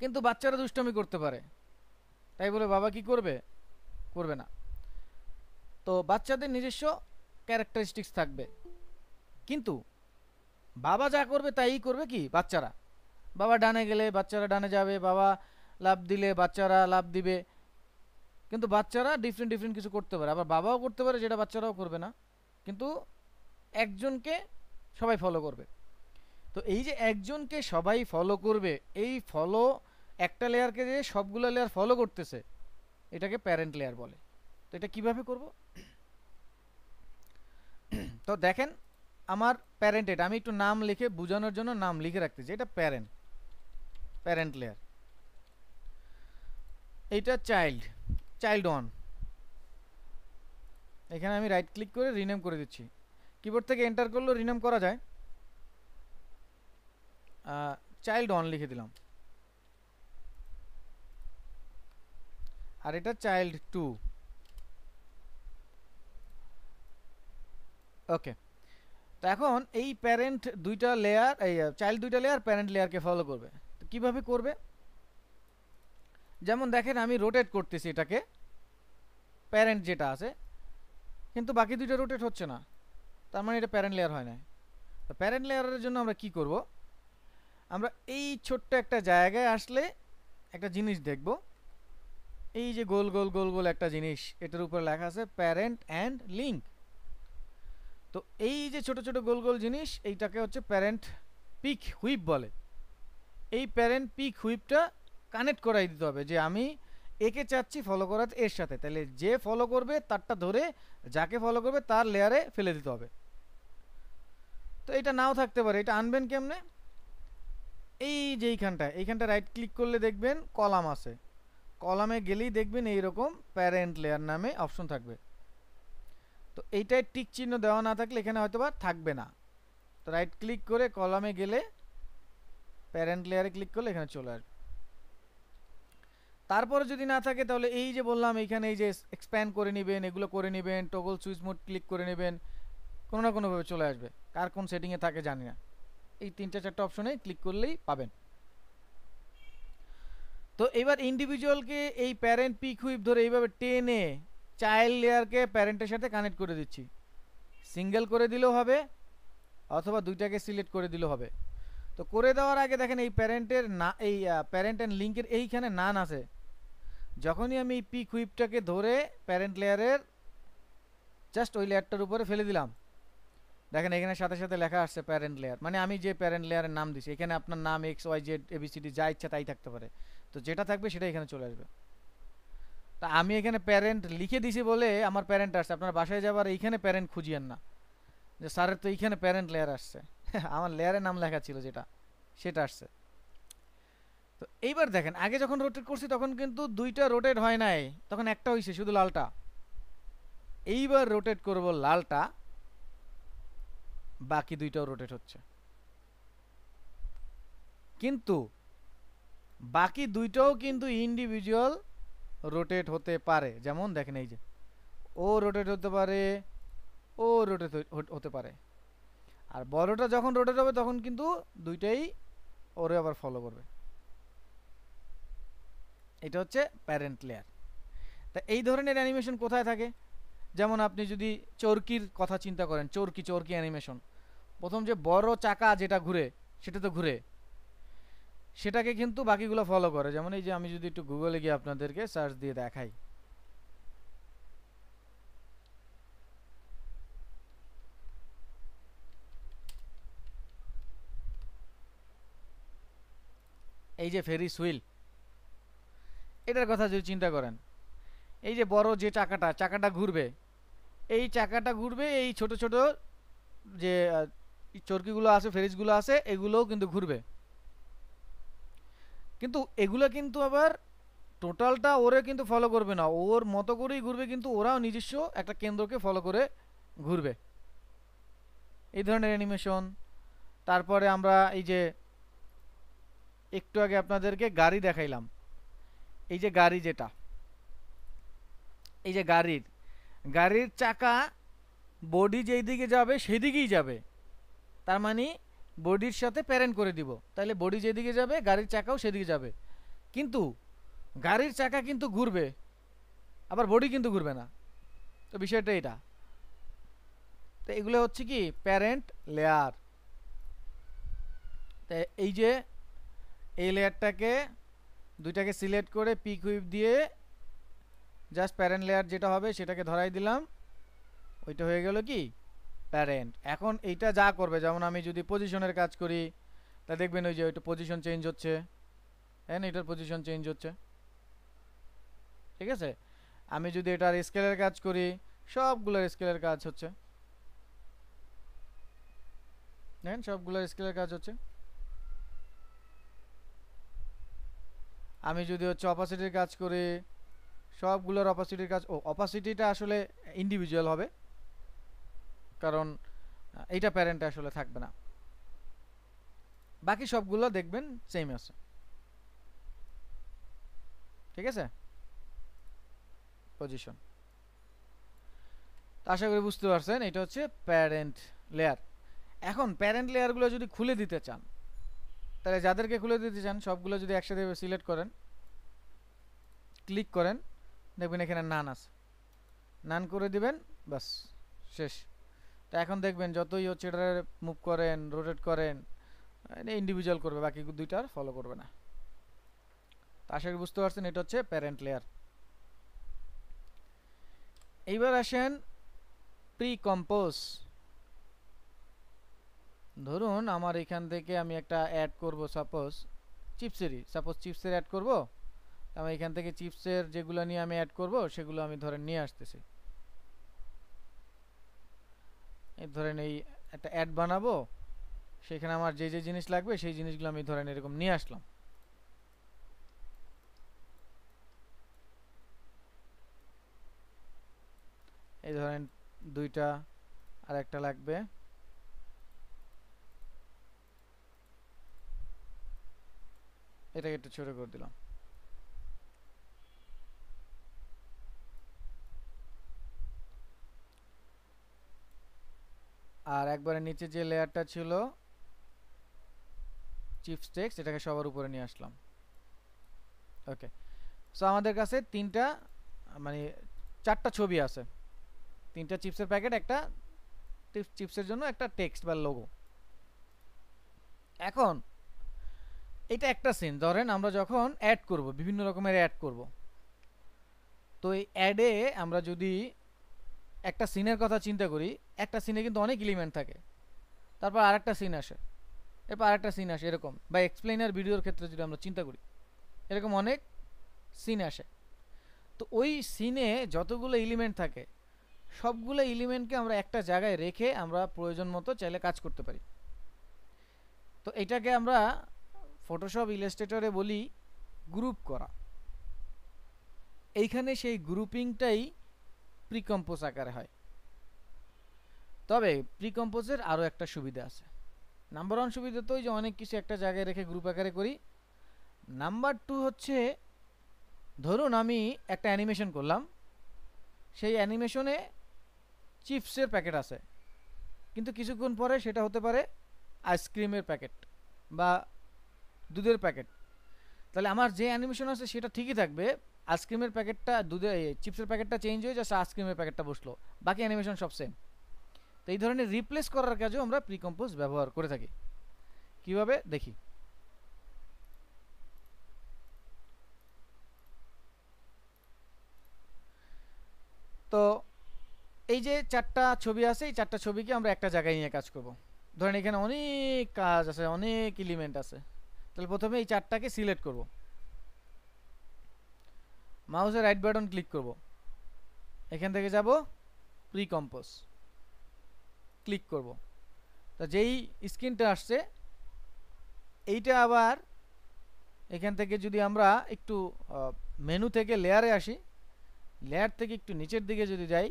কিন্তু বাচ্চারা দুষ্টমি করতে পারে তাই বলে বাবা কি করবে করবে না তো বাচ্চাদের নিজস্ব ক্যারেক্টারিস্টিক্স থাকবে কিন্তু বাবা যা করবে তাই করবে কি বাচ্চারা বাবা ডানে গেলে বাচ্চারা ডানে যাবে বাবা লাভ দিলে বাচ্চারা লাভ দিবে কিন্তু বাচ্চারা ডিফারেন্ট ডিফারেন্ট কিছু করতে পারে আবার বাবাও করতে পারে যেটা বাচ্চারাও করবে না কিন্তু একজনকে সবাই ফলো করবে তো এই যে একজনকে সবাই ফলো করবে এই ফলো একটা লেয়ারকে যে সবগুলো লেয়ার ফলো করতেছে এটাকে প্যারেন্ট লেয়ার বলে তো এটা কিভাবে করব তো দেখেন আমার প্যারেন্ট এটা আমি একটু নাম লিখে বোঝানোর জন্য নাম লিখে রাখতেছি এটা প্যারেন্ট প্যারেন্ট লেয়ার এইটা চাইল্ড চাইল্ড ওয়ান এখানে আমি রাইট ক্লিক করে রিনেম করে দিচ্ছি কিবোর্ড থেকে এন্টার করলেও রিনেম করা যায় চাইল্ড ওয়ান লিখে দিলাম আর এটা চাইল্ড টু ওকে তো এখন এই প্যারেন্ট দুইটা লেয়ার এই চাইল্ড দুইটা লেয়ার প্যারেন্ট লেয়ারকে ফলো করবে তো কীভাবে করবে যেমন দেখেন আমি রোটেট করতেছি এটাকে প্যারেন্ট যেটা আছে কিন্তু বাকি দুইটা রোটেট হচ্ছে না তার মানে এটা প্যারেন্ট লেয়ার হয় না তো প্যারেন্ট লেয়ারের জন্য আমরা কি করব আমরা এই ছোট্ট একটা জায়গায় আসলে একটা জিনিস দেখবো এই যে গোল গোল গোল গোল একটা জিনিস এটার উপর লেখা আছে প্যারেন্ট অ্যান্ড লিঙ্ক তো এই যে ছোট ছোট গোল গোল জিনিস এইটাকে হচ্ছে প্যারেন্ট পিক হুইপ বলে এই প্যারেন্ট পিক হুইপটা কানেক্ট করাই দিতে হবে যে আমি একে চাচ্ছি ফলো করাতে এর সাথে তাহলে যে ফলো করবে তারটা ধরে যাকে ফলো করবে তার লেয়ারে ফেলে দিতে হবে তো এটা নাও থাকতে পারে এটা আনবেন কেমনে এই যে এইখানটা এইখানটা রাইট ক্লিক করলে দেখবেন কলাম আছে কলামে গেলেই দেখবেন এইরকম প্যারেন্ট লেয়ার নামে অপশন থাকবে তো এইটাই টিক চিহ্ন দেওয়া না থাকলে এখানে হয়তো বা থাকবে না তো রাইট ক্লিক করে কলামে গেলে প্যারেন্ট লেয়ারে ক্লিক করলে এখানে চলে আসবে তারপরে যদি না থাকে তাহলে এই যে বললাম এইখানে এই যে এক্সপ্যান্ড করে নেবেন এগুলো করে নেবেন টোগল সুইচ মোড ক্লিক করে নেবেন কোনো না কোনোভাবে চলে আসবে কার কোন সেটিংয়ে থাকে জানি না এই তিনটা চারটা অপশনে ক্লিক করলেই পাবেন তো এবার ইন্ডিভিজুয়ালকে এই প্যারেন্ট পিক হুইপ ধরে এইভাবে টেনে চাইল্ড লেয়ারকে প্যারেন্টের সাথে কানেক্ট করে দিচ্ছি সিঙ্গেল করে দিলেও হবে অথবা দুইটাকে সিলেক্ট করে দিলেও হবে তো করে দেওয়ার আগে দেখেন এই প্যারেন্টের না এই প্যারেন্ট অ্যান্ড লিঙ্কের এইখানে নান আছে যখনই আমি এই পিক হুইপটাকে ধরে প্যারেন্ট লেয়ারের জাস্ট ওই লেয়ারটার উপরে ফেলে দিলাম দেখেন এখানে সাথে সাথে লেখা আসছে প্যারেন্ট লেয়ার মানে আমি যে প্যারেন্ট লেয়ারের নাম দিছি এখানে আপনার নাম এক্স ওয়াই জেড এবিসিডি যা ইচ্ছা তাই থাকতে পারে তো যেটা থাকবে সেটা এখানে চলে আসবে তা আমি এখানে প্যারেন্ট লিখে দিছি বলে আমার প্যারেন্ট আসছে আপনার বাসায় যাবার এইখানে প্যারেন্ট খুঁজিয়েন না যে স্যারের তো এইখানে প্যারেন্ট লেয়ার আসছে আমার লেয়ারের নাম লেখা ছিল যেটা সেটা আসছে তো এইবার দেখেন আগে যখন রোটেট করছি তখন কিন্তু দুইটা রোটেট হয় নাই তখন একটা হয়েছে শুধু লালটা এইবার রোটেট করব লালটা বাকি দুইটাও রোটেট হচ্ছে কিন্তু বাকি দুইটাও কিন্তু ইন্ডিভিজুয়াল রোটেট হতে পারে যেমন দেখেন এই যে ও রোটেট হতে পারে ও রোটেট হতে পারে আর বড়টা যখন রোটেট হবে তখন কিন্তু দুইটাই ওরে আবার ফলো করবে এটা হচ্ছে প্যারেন্ট লেয়ার তা এই ধরনের অ্যানিমেশন কোথায় থাকে যেমন আপনি যদি চরকির কথা চিন্তা করেন চরকি চরকি অ্যানিমেশন প্রথম যে বড় চাকা যেটা ঘুরে সেটা তো ঘুরে সেটাকে কিন্তু বাকিগুলো ফলো করে যেমন এই যে আমি যদি একটু গুগলে গিয়ে আপনাদেরকে সার্চ দিয়ে দেখাই এই যে ফেরিস হুইল এটার কথা যদি চিন্তা করেন এই যে বড় যে চাকাটা চাকাটা ঘুরবে এই চাকাটা ঘুরবে এই ছোট ছোট যে চর্কিগুলো আছে ফেরিসগুলো আছে এগুলোও কিন্তু ঘুরবে কিন্তু এগুলো কিন্তু আবার টোটালটা ওরে কিন্তু ফলো করবে না ওর মতো করেই ঘুরবে কিন্তু ওরাও নিজস্ব একটা কেন্দ্রকে ফলো করে ঘুরবে এই ধরনের অ্যানিমেশন তারপরে আমরা এই যে একটু আগে আপনাদেরকে গাড়ি দেখাইলাম এই যে গাড়ি যেটা এই যে গাড়ির গাড়ির চাকা বডি যেই দিকে যাবে সেদিকেই যাবে তার মানে বডির সাথে প্যারেন্ট করে দিব তাহলে বডি যেদিকে যাবে গাড়ির চাকাও সেদিকে যাবে কিন্তু গাড়ির চাকা কিন্তু ঘুরবে আবার বডি কিন্তু ঘুরবে না তো বিষয়টা এটা তো এগুলো হচ্ছে কি প্যারেন্ট লেয়ার তো এই যে এই লেয়ারটাকে দুইটাকে সিলেক্ট করে পিক হুইপ দিয়ে জাস্ট প্যারেন্ট লেয়ার যেটা হবে সেটাকে ধরাই দিলাম ওইটা হয়ে গেল কি প্যারেন্ট এখন এইটা যা করবে যেমন আমি যদি পজিশনের কাজ করি তা দেখবেন ওই যে ওইটা পজিশন চেঞ্জ হচ্ছে হ্যাঁ এটার পজিশন চেঞ্জ হচ্ছে ঠিক আছে আমি যদি এটার স্কেলের কাজ করি সবগুলোর স্কেলের কাজ হচ্ছে দেখেন হ্যাঁ, সবগুলোর স্কেলের কাজ হচ্ছে আমি যদি হচ্ছে অপাসিটির কাজ করি সবগুলোর অপাসিটির কাজ ও অপাসিটিটা আসলে ইন্ডিভিজুয়াল হবে কারণ এইটা প্যারেন্টে আসলে থাকবে না বাকি সবগুলো দেখবেন সেম আছে ঠিক আছে পজিশন আশা করি বুঝতে পারছেন এটা হচ্ছে প্যারেন্ট লেয়ার এখন প্যারেন্ট লেয়ারগুলো যদি খুলে দিতে চান তাহলে যাদেরকে খুলে দিতে চান সবগুলো যদি একসাথে সিলেক্ট করেন ক্লিক করেন দেখবেন এখানে নান আছে নান করে দিবেন বাস শেষ তো এখন দেখবেন যতই হচ্ছে এটার মুভ করেন রোটেট করেন ইন্ডিভিজুয়াল করবে বাকি দুইটা আর ফলো করবে না তো আশা করি বুঝতে পারছেন এটা হচ্ছে প্যারেন্ট লেয়ার এইবার আসেন প্রি কম্পোজ ধরুন আমার এখান থেকে আমি একটা অ্যাড করব সাপোজ চিপসেরই সাপোজ চিপসের অ্যাড করব আমি এখান থেকে চিপসের যেগুলো নিয়ে আমি অ্যাড করব সেগুলো আমি ধরেন নিয়ে আসতেছি ধরেন এই একটা অ্যাড বানাবো সেখানে আমার যে যে জিনিস লাগবে সেই জিনিসগুলো আমি ধরেন এরকম নিয়ে আসলাম এই ধরেন দুইটা আর একটা লাগবে এটাকে একটু ছোট করে দিলাম আর একবারে নিচে যে লেয়ারটা ছিল চিপস টেক্স এটাকে সবার উপরে নিয়ে আসলাম ওকে সো আমাদের কাছে তিনটা মানে চারটা ছবি আছে তিনটা চিপসের প্যাকেট একটা চিপসের জন্য একটা টেক্সট বা লোগো এখন এটা একটা সিন ধরেন আমরা যখন অ্যাড করব বিভিন্ন রকমের অ্যাড করব তো এই অ্যাডে আমরা যদি একটা সিনের কথা চিন্তা করি একটা সিনে কিন্তু অনেক ইলিমেন্ট থাকে তারপর আর একটা সিন আসে এরপর আরেকটা সিন আসে এরকম বা এক্সপ্লেনার ভিডিওর ক্ষেত্রে যদি আমরা চিন্তা করি এরকম অনেক সিন আসে তো ওই সিনে যতগুলো এলিমেন্ট থাকে সবগুলো এলিমেন্টকে আমরা একটা জায়গায় রেখে আমরা প্রয়োজন মতো চাইলে কাজ করতে পারি তো এটাকে আমরা ফটোশপ ইলাস্ট্রেটরে বলি গ্রুপ করা এইখানে সেই গ্রুপিংটাই প্রিকম্পোজ আকারে হয় তবে প্রিকম্পোজের আরও একটা সুবিধা আছে নাম্বার ওয়ান সুবিধা তো ওই যে অনেক কিছু একটা জায়গায় রেখে গ্রুপ আকারে করি নাম্বার টু হচ্ছে ধরুন আমি একটা অ্যানিমেশন করলাম সেই অ্যানিমেশনে চিপসের প্যাকেট আছে কিন্তু কিছুক্ষণ পরে সেটা হতে পারে আইসক্রিমের প্যাকেট বা দুধের প্যাকেট তাহলে আমার যে অ্যানিমেশন আছে সেটা ঠিকই থাকবে আইসক্রিমের প্যাকেটটা দুধে চিপসের প্যাকেটটা চেঞ্জ হয়ে জাস্ট আইসক্রিমের প্যাকেটটা বসলো বাকি অ্যানিমেশন সব সেম তো এই ধরনের রিপ্লেস করার কাজেও আমরা প্রিকম্পোজ ব্যবহার করে থাকি কিভাবে দেখি তো এই যে চারটা ছবি আছে এই চারটা ছবিকে আমরা একটা জায়গায় নিয়ে কাজ করব ধরেন এখানে অনেক কাজ আছে অনেক এলিমেন্ট আছে তাহলে প্রথমে এই চারটাকে সিলেক্ট করবো মাউসের রাইট বাটন ক্লিক করব এখান থেকে যাব প্রি কম্পোজ ক্লিক করব তা যেই স্ক্রিনটা আসছে এইটা আবার এখান থেকে যদি আমরা একটু মেনু থেকে লেয়ারে আসি লেয়ার থেকে একটু নিচের দিকে যদি যাই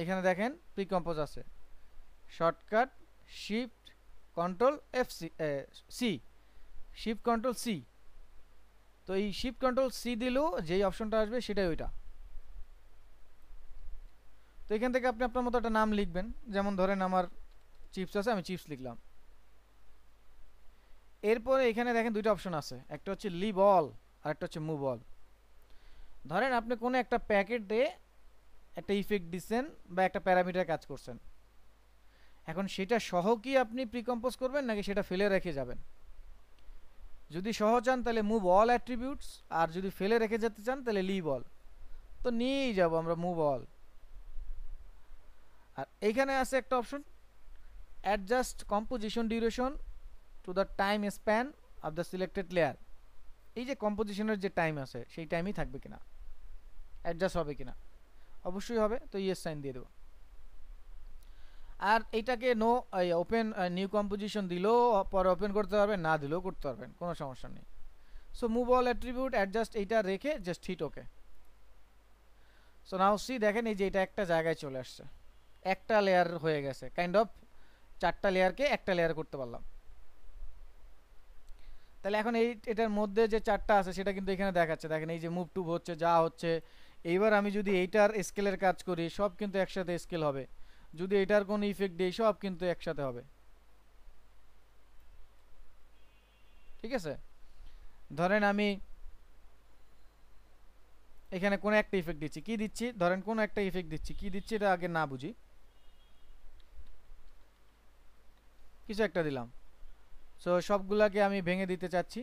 এখানে দেখেন প্রি কম্পোজ আছে shortcut shift control F C C shift control C তো এই শিফট কন্ট্রোল সি দিলেও যেই অপশনটা আসবে সেটাই ওইটা তো এখান থেকে আপনি আপনার মতো একটা নাম লিখবেন যেমন ধরেন আমার চিপস আছে আমি চিপস লিখলাম এরপরে এখানে দেখেন দুইটা অপশন আছে একটা হচ্ছে লি বল আর একটা হচ্ছে মুভ বল ধরেন আপনি কোনো একটা প্যাকেট দিয়ে একটা ইফেক্ট দিচ্ছেন বা একটা প্যারামিটার কাজ করছেন এখন সেটা সহ কি আপনি প্রিকম্পোজ করবেন নাকি সেটা ফেলে রেখে যাবেন যদি সহ চান তাহলে মুভ অল অ্যাট্রিবিউটস আর যদি ফেলে রেখে যেতে চান তাহলে লিভ অল তো নিয়েই যাব আমরা মুভ অল আর এইখানে আছে একটা option adjust composition duration to the time span of the selected layer এই যে কম্পোজিশনের যে টাইম আছে সেই টাইমই থাকবে কিনা অ্যাডজাস্ট হবে কিনা অবশ্যই হবে তো ইয়েস সাইন দিয়ে দেবো আর এটাকে নো ওপেন নিউ কম্পোজিশন দিলেও পরে ওপেন করতে পারবেন না দিলেও করতে পারবেন কোনো সমস্যা নেই so move all attribute adjust এইটা রেখে just hit okay so now see দেখেন এই যে এটা একটা জায়গায় চলে আসছে একটা লেয়ার হয়ে গেছে কাইন্ড অফ চারটা লেয়ারকে একটা লেয়ার করতে পারলাম তাহলে এখন এই এটার মধ্যে যে চারটা আছে সেটা কিন্তু এখানে দেখাচ্ছে দেখেন এই যে মুভ টুভ হচ্ছে যা হচ্ছে এইবার আমি যদি এইটার স্কেলের কাজ করি সব কিন্তু একসাথে স্কেল হবে যদি এটার কোনো ইফেক্ট দেই সব কিন্তু একসাথে হবে ঠিক আছে ধরেন আমি এখানে কোনো একটা ইফেক্ট দিচ্ছি কি দিচ্ছি ধরেন কোনো একটা ইফেক্ট দিচ্ছি কি দিচ্ছি এটা আগে না বুঝি কিছু একটা দিলাম সো সবগুলাকে আমি ভেঙে দিতে চাচ্ছি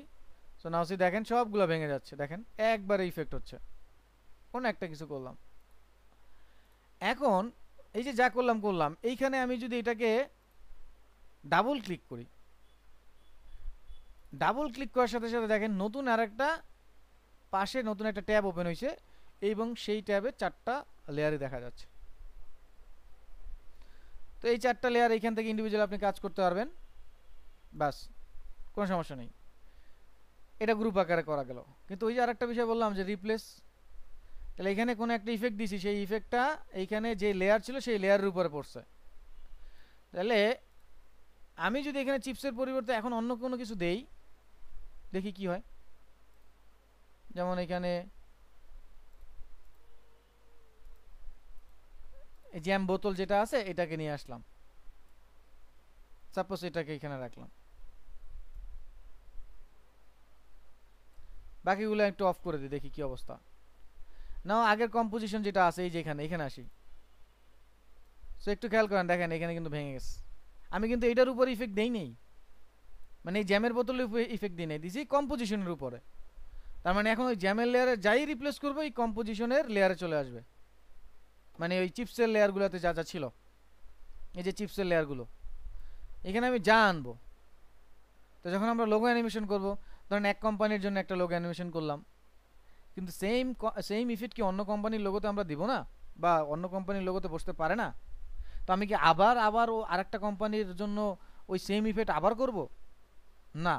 সো নাওসি দেখেন সবগুলো ভেঙে যাচ্ছে দেখেন একবারে ইফেক্ট হচ্ছে কোন একটা কিছু করলাম এখন এই যে যা করলাম করলাম এইখানে আমি যদি এটাকে ডাবল ক্লিক করি ডাবল ক্লিক করার সাথে সাথে দেখেন নতুন আর একটা পাশে নতুন একটা ট্যাব ওপেন হয়েছে এবং সেই ট্যাবে চারটা লেয়ারে দেখা যাচ্ছে তো এই চারটা লেয়ার এইখান থেকে ইন্ডিভিজুয়াল আপনি কাজ করতে পারবেন ব্যাস কোনো সমস্যা নেই এটা গ্রুপ আকারে করা গেল কিন্তু ওই যে আরেকটা বিষয় বললাম যে রিপ্লেস তাহলে এখানে কোনো একটা ইফেক্ট দিছি সেই ইফেক্টটা এইখানে যে লেয়ার ছিল সেই লেয়ারের উপরে পড়ছে তাহলে আমি যদি এখানে চিপসের পরিবর্তে এখন অন্য কোনো কিছু দেই দেখি কি হয় যেমন এখানে জ্যাম বোতল যেটা আছে এটাকে নিয়ে আসলাম সাপোজ এটাকে এখানে রাখলাম বাকিগুলো একটু অফ করে দিই দেখি কি অবস্থা নাও আগের কম্পোজিশন যেটা আছে এই যে এখানে এখানে আসি সো একটু খেয়াল করেন দেখেন এখানে কিন্তু ভেঙে গেছে আমি কিন্তু এটার উপর ইফেক্ট দেই নেই মানে এই জ্যামের বোতলের উপরে ইফেক্ট দিই নেই দিছি কম্পোজিশনের উপরে তার মানে এখন ওই জ্যামের লেয়ারে যাই রিপ্লেস করবো এই কম্পোজিশনের লেয়ারে চলে আসবে মানে ওই চিপসের লেয়ারগুলোতে যা যা ছিল এই যে চিপসের লেয়ারগুলো এখানে আমি যা আনবো তো যখন আমরা লোগো অ্যানিমেশন করবো ধরেন এক কোম্পানির জন্য একটা লোগো অ্যানিমেশন করলাম কিন্তু সেম সেম ইফেক্ট কি অন্য কোম্পানির লোগোতে আমরা দিব না বা অন্য কোম্পানির লোগোতে বসতে পারে না তো আমি কি আবার আবার ও আরেকটা কোম্পানির জন্য ওই সেম ইফেক্ট আবার করব না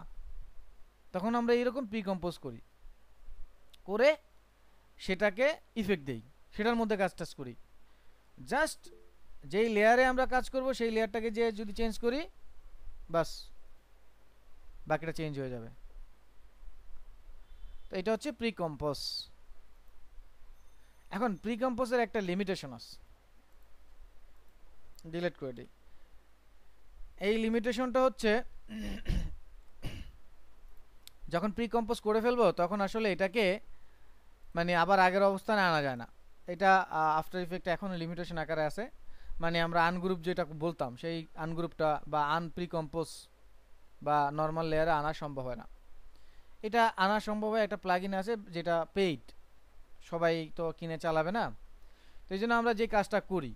তখন আমরা এরকম প্রিকম্পোজ করি করে সেটাকে ইফেক্ট দেই সেটার মধ্যে কাজ টাজ করি জাস্ট যেই লেয়ারে আমরা কাজ করব সেই লেয়ারটাকে যে যদি চেঞ্জ করি বাস বাকিটা চেঞ্জ হয়ে যাবে তো এটা হচ্ছে কম্পোজ এখন প্রিকম্পোজের একটা লিমিটেশন আছে ডিলেট করে দিই এই লিমিটেশনটা হচ্ছে যখন প্রিকম্পোজ করে ফেলবো তখন আসলে এটাকে মানে আবার আগের অবস্থানে আনা যায় না এটা আফটার ইফেক্ট এখন লিমিটেশন আকারে আছে মানে আমরা আনগ্রুপ যেটা বলতাম সেই আনগ্রুপটা বা আনপ্রিকম্পোজ বা নর্মাল লেয়ারে আনা সম্ভব হয় না এটা আনা সম্ভব হয় একটা প্লাগিন আছে যেটা পেইড সবাই তো কিনে চালাবে না তো এই জন্য আমরা যে কাজটা করি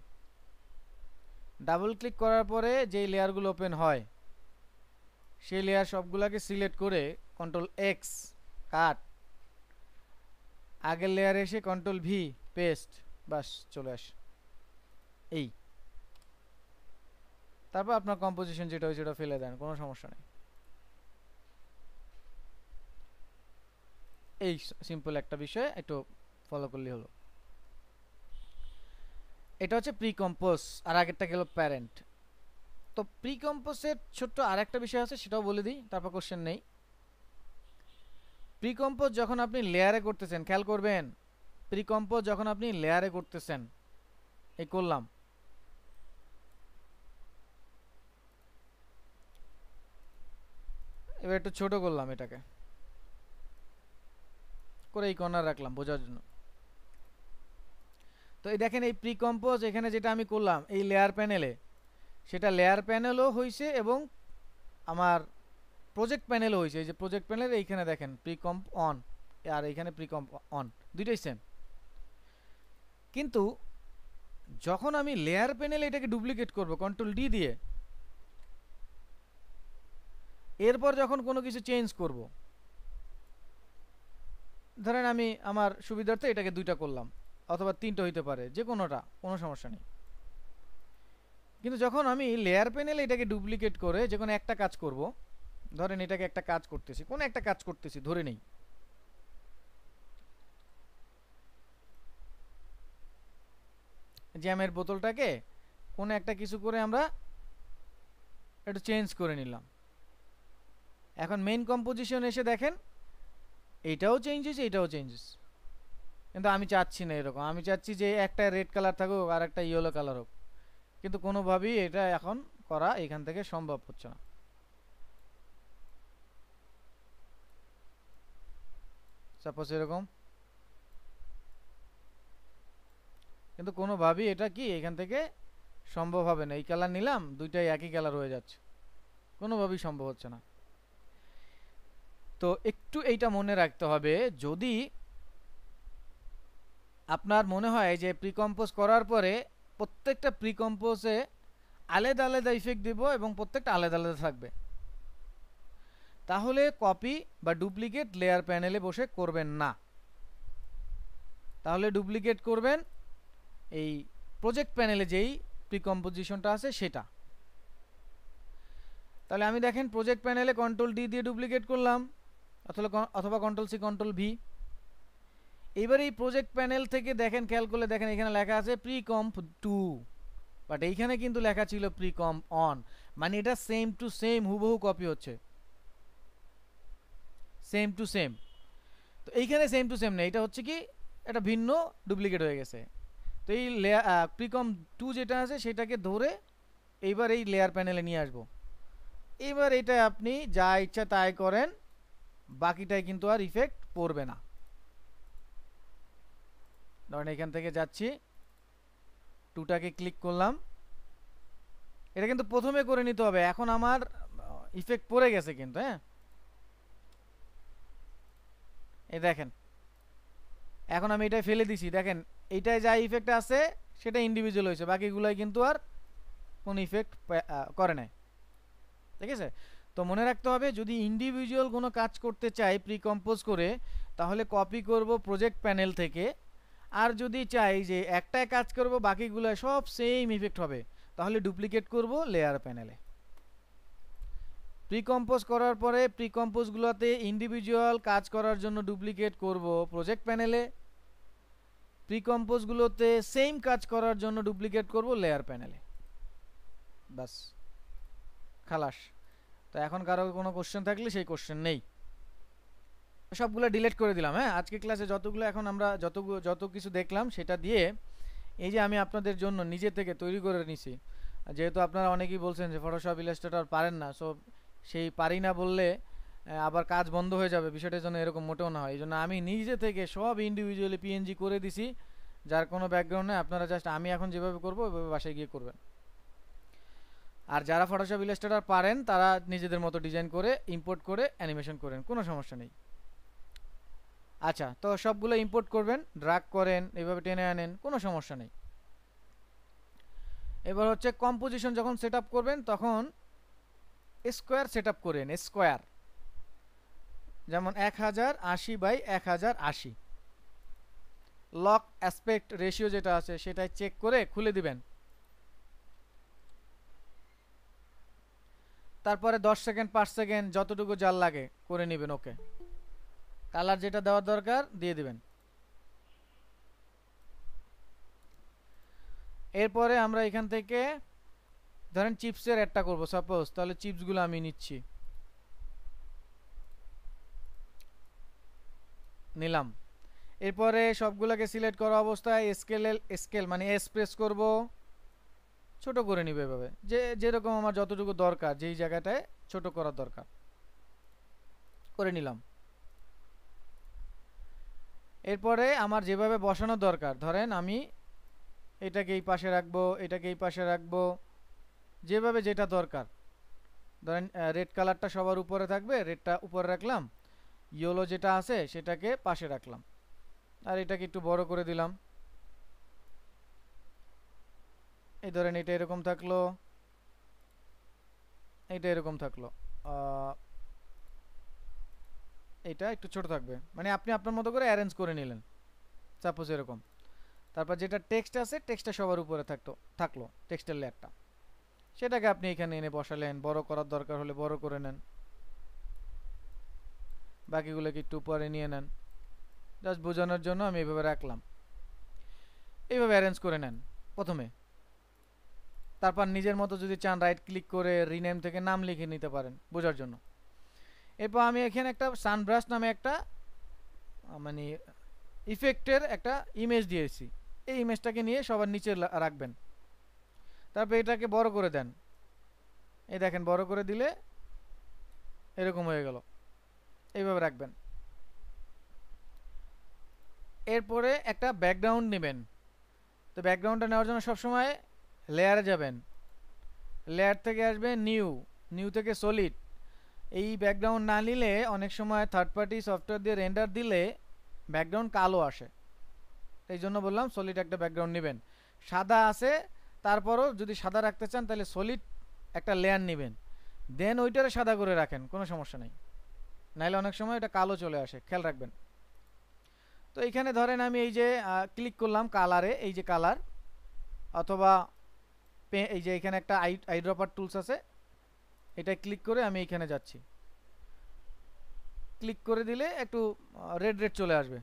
ডাবল ক্লিক করার পরে যেই লেয়ারগুলো ওপেন হয় সেই লেয়ার সবগুলোকে সিলেক্ট করে কন্ট্রোল এক্স কাট আগের লেয়ারে এসে কন্ট্রোল ভি পেস্ট বাস চলে আস এই তারপর আপনার কম্পোজিশন যেটা হয়েছে ওটা ফেলে দেন কোনো সমস্যা নেই এই সিম্পল একটা বিষয়ে একটু ফলো করলে হলো এটা হচ্ছে প্রিকম্পোজ আর আগেরটা গেল প্যারেন্ট তো প্রিকম্পোজের ছোট্ট আর একটা বিষয় আছে সেটাও বলে দিই তারপর কোশ্চেন নেই প্রিকম্পোজ যখন আপনি লেয়ারে করতেছেন খেয়াল করবেন প্রিকম্পোজ যখন আপনি লেয়ারে করতেছেন এই করলাম এবার একটু ছোট করলাম এটাকে করে এই কর্নার রাখলাম বোঝার জন্য তো এই দেখেন এই প্রিকম্পোজ এখানে যেটা আমি করলাম এই লেয়ার প্যানেলে সেটা লেয়ার প্যানেলও হয়েছে এবং আমার প্রজেক্ট প্যানেলও হয়েছে এই যে প্রজেক্ট প্যানেল এইখানে দেখেন প্রিকম্প অন আর এইখানে প্রিকম্প অন দুইটাই সেম কিন্তু যখন আমি লেয়ার প্যানেলে এটাকে ডুপ্লিকেট করব কন্ট্রোল ডি দিয়ে এরপর যখন কোনো কিছু চেঞ্জ করব ধরেন আমি আমার সুবিধার্থে এটাকে দুইটা করলাম অথবা তিনটা হইতে পারে যে কোনোটা কোনো সমস্যা নেই কিন্তু যখন আমি লেয়ার প্যানেলে এটাকে ডুপ্লিকেট করে যে কোনো একটা কাজ করব ধরেন এটাকে একটা কাজ করতেছি কোন একটা কাজ করতেছি ধরে নেই জ্যামের বোতলটাকে কোনো একটা কিছু করে আমরা একটু চেঞ্জ করে নিলাম এখন মেইন কম্পোজিশন এসে দেখেন এটাও চেঞ্জেস এটাও চেঞ্জেস কিন্তু আমি চাচ্ছি না এরকম আমি চাচ্ছি যে একটা রেড কালার থাকুক আর একটা ইয়েলো কালার হোক কিন্তু কোনোভাবেই এটা এখন করা এখান থেকে সম্ভব হচ্ছে না সাপোজ এরকম কিন্তু কোনোভাবেই এটা কি এখান থেকে সম্ভব হবে না এই কালার নিলাম দুইটাই একই কালার হয়ে যাচ্ছে কোনোভাবেই সম্ভব হচ্ছে না তো একটু এইটা মনে রাখতে হবে যদি আপনার মনে হয় যে প্রিকম্পোজ করার পরে প্রত্যেকটা প্রিকম্পোজে আলাদা আলাদা ইফেক্ট দেব এবং প্রত্যেকটা আলাদা আলাদা থাকবে তাহলে কপি বা ডুপ্লিকেট লেয়ার প্যানেলে বসে করবেন না তাহলে ডুপ্লিকেট করবেন এই প্রজেক্ট প্যানেলে যেই প্রিকম্পোজিশনটা আছে সেটা তাহলে আমি দেখেন প্রজেক্ট প্যানেলে কন্ট্রোল ডি দিয়ে ডুপ্লিকেট করলাম অথবা কন্ট্রোল সি কন্ট্রোল ভি এইবার এই প্রজেক্ট প্যানেল থেকে দেখেন খেয়াল করলে দেখেন এখানে লেখা আছে প্রি কম্প টু বাট এইখানে কিন্তু লেখা ছিল প্রি কম্প অন মানে এটা সেম টু সেম হুবহু কপি হচ্ছে সেম টু সেম তো এইখানে সেম টু সেম নেই এটা হচ্ছে কি এটা ভিন্ন ডুপ্লিকেট হয়ে গেছে তো এই লেয়ার প্রিকম টু যেটা আছে সেটাকে ধরে এইবার এই লেয়ার প্যানেলে নিয়ে আসবো এবার এটা আপনি যা ইচ্ছা তাই করেন বাকিটাই কিন্তু আর ইফেক্ট পড়বে না ধরেন এখান থেকে যাচ্ছি টুটাকে ক্লিক করলাম এটা কিন্তু প্রথমে করে নিতে হবে এখন আমার ইফেক্ট পড়ে গেছে কিন্তু হ্যাঁ এই দেখেন এখন আমি এটা ফেলে দিছি দেখেন এইটায় যা ইফেক্ট আছে সেটা ইন্ডিভিজুয়াল হয়েছে বাকিগুলোই কিন্তু আর কোনো ইফেক্ট করে নাই ঠিক আছে তো মনে রাখতে হবে যদি ইন্ডিভিজুয়াল কোনো কাজ করতে চাই প্রিকম্পোজ করে তাহলে কপি করব প্রজেক্ট প্যানেল থেকে আর যদি চাই যে একটাই কাজ করব বাকিগুলো সব সেম ইফেক্ট হবে তাহলে ডুপ্লিকেট করব লেয়ার প্যানেলে প্রিকম্পোজ করার পরে প্রিকম্পোজগুলোতে ইন্ডিভিজুয়াল কাজ করার জন্য ডুপ্লিকেট করব প্রজেক্ট প্যানেলে প্রিকম্পোজগুলোতে সেম কাজ করার জন্য ডুপ্লিকেট করব লেয়ার প্যানেলে বাস খালাস তো এখন কারো কোনো কোশ্চেন থাকলে সেই কোশ্চেন নেই সবগুলো ডিলিট করে দিলাম হ্যাঁ আজকে ক্লাসে যতগুলো এখন আমরা যত যত কিছু দেখলাম সেটা দিয়ে এই যে আমি আপনাদের জন্য নিজে থেকে তৈরি করে নিছি যেহেতু আপনারা অনেকেই বলছেন যে ফটোশপ ইলাস্ট্রেটর পারেন না সো সেই পারি না বললে আবার কাজ বন্ধ হয়ে যাবে বিষয়টার জন্য এরকম মোটেও না হয় এই জন্য আমি নিজে থেকে সব ইন্ডিভিজুয়ালি পিএনজি করে দিছি যার কোনো ব্যাকগ্রাউন্ড নেই আপনারা জাস্ট আমি এখন যেভাবে করবো ওইভাবে বাসায় গিয়ে করবেন আর যারা ফটোশপ ইলাস্ট্রেটর পারেন তারা নিজেদের মতো ডিজাইন করে ইম্পোর্ট করে অ্যানিমেশন করেন কোনো সমস্যা নেই আচ্ছা তো সবগুলো ইম্পোর্ট করবেন ড্রাগ করেন এভাবে টেনে আনেন কোনো সমস্যা নেই এবার হচ্ছে কম্পোজিশন যখন সেট করবেন তখন স্কোয়ার সেট আপ করেন স্কোয়ার যেমন এক হাজার আশি বাই এক হাজার আশি লক অ্যাসপেক্ট রেশিও যেটা আছে সেটাই চেক করে খুলে দিবেন তারপরে 10 সেকেন্ড 5 সেকেন্ড যতটুকু জাল লাগে করে নেবেন ওকে কালার যেটা দেওয়ার দরকার দিয়ে দিবেন এরপরে আমরা এখান থেকে ধরেন চিপসের অ্যাডটা করব সাপোজ তাহলে চিপসগুলো আমি নিচ্ছি নিলাম এরপরে সবগুলোকে সিলেক্ট করা অবস্থায় স্কেল স্কেল মানে এস প্রেস করবো ছোট করে নিবে এভাবে যে যেরকম আমার যতটুকু দরকার যেই জায়গাটায় ছোট করার দরকার করে নিলাম এরপরে আমার যেভাবে বসানো দরকার ধরেন আমি এটাকে এই পাশে রাখবো এটাকে এই পাশে রাখবো যেভাবে যেটা দরকার ধরেন রেড কালারটা সবার উপরে থাকবে রেডটা উপরে রাখলাম ইয়েলো যেটা আছে সেটাকে পাশে রাখলাম আর এটাকে একটু বড় করে দিলাম এই ধরেন এটা এরকম থাকলো এটা এরকম থাকলো এটা একটু ছোট থাকবে মানে আপনি আপনার মতো করে অ্যারেঞ্জ করে নিলেন সাপোজ এরকম তারপর যেটা টেক্সট আছে টেক্সটটা সবার উপরে থাকতো থাকলো টেক্সটের লেয়ারটা সেটাকে আপনি এখানে এনে বসালেন বড় করার দরকার হলে বড় করে নেন বাকিগুলোকে একটু উপরে নিয়ে নেন জাস্ট বোঝানোর জন্য আমি এভাবে রাখলাম এইভাবে অ্যারেঞ্জ করে নেন প্রথমে তারপর নিজের মতো যদি চান রাইট ক্লিক করে রিনেম থেকে নাম লিখে নিতে পারেন বোঝার জন্য এরপর আমি এখানে একটা সানব্রাশ নামে একটা মানে ইফেক্টের একটা ইমেজ দিয়েছি এই ইমেজটাকে নিয়ে সবার নিচে রাখবেন তারপর এটাকে বড় করে দেন এই দেখেন বড় করে দিলে এরকম হয়ে গেল এইভাবে রাখবেন এরপরে একটা ব্যাকগ্রাউন্ড নেবেন তো ব্যাকগ্রাউন্ডটা নেওয়ার জন্য সবসময় লেয়ারে যাবেন লেয়ার থেকে আসবে নিউ নিউ থেকে সলিড এই ব্যাকগ্রাউন্ড না নিলে অনেক সময় থার্ড পার্টি সফটওয়্যার দিয়ে রেন্ডার দিলে ব্যাকগ্রাউন্ড কালো আসে এই জন্য বললাম সলিড একটা ব্যাকগ্রাউন্ড নেবেন সাদা আছে তারপরও যদি সাদা রাখতে চান তাহলে সলিড একটা লেয়ার নেবেন দেন ওইটারে সাদা করে রাখেন কোনো সমস্যা নেই নাহলে অনেক সময় এটা কালো চলে আসে খেয়াল রাখবেন তো এইখানে ধরেন আমি এই যে ক্লিক করলাম কালারে এই যে কালার অথবা এই যে এখানে একটা আই আইড্রপার টুলস আছে এটা ক্লিক করে আমি এখানে যাচ্ছি ক্লিক করে দিলে একটু রেড রেড চলে আসবে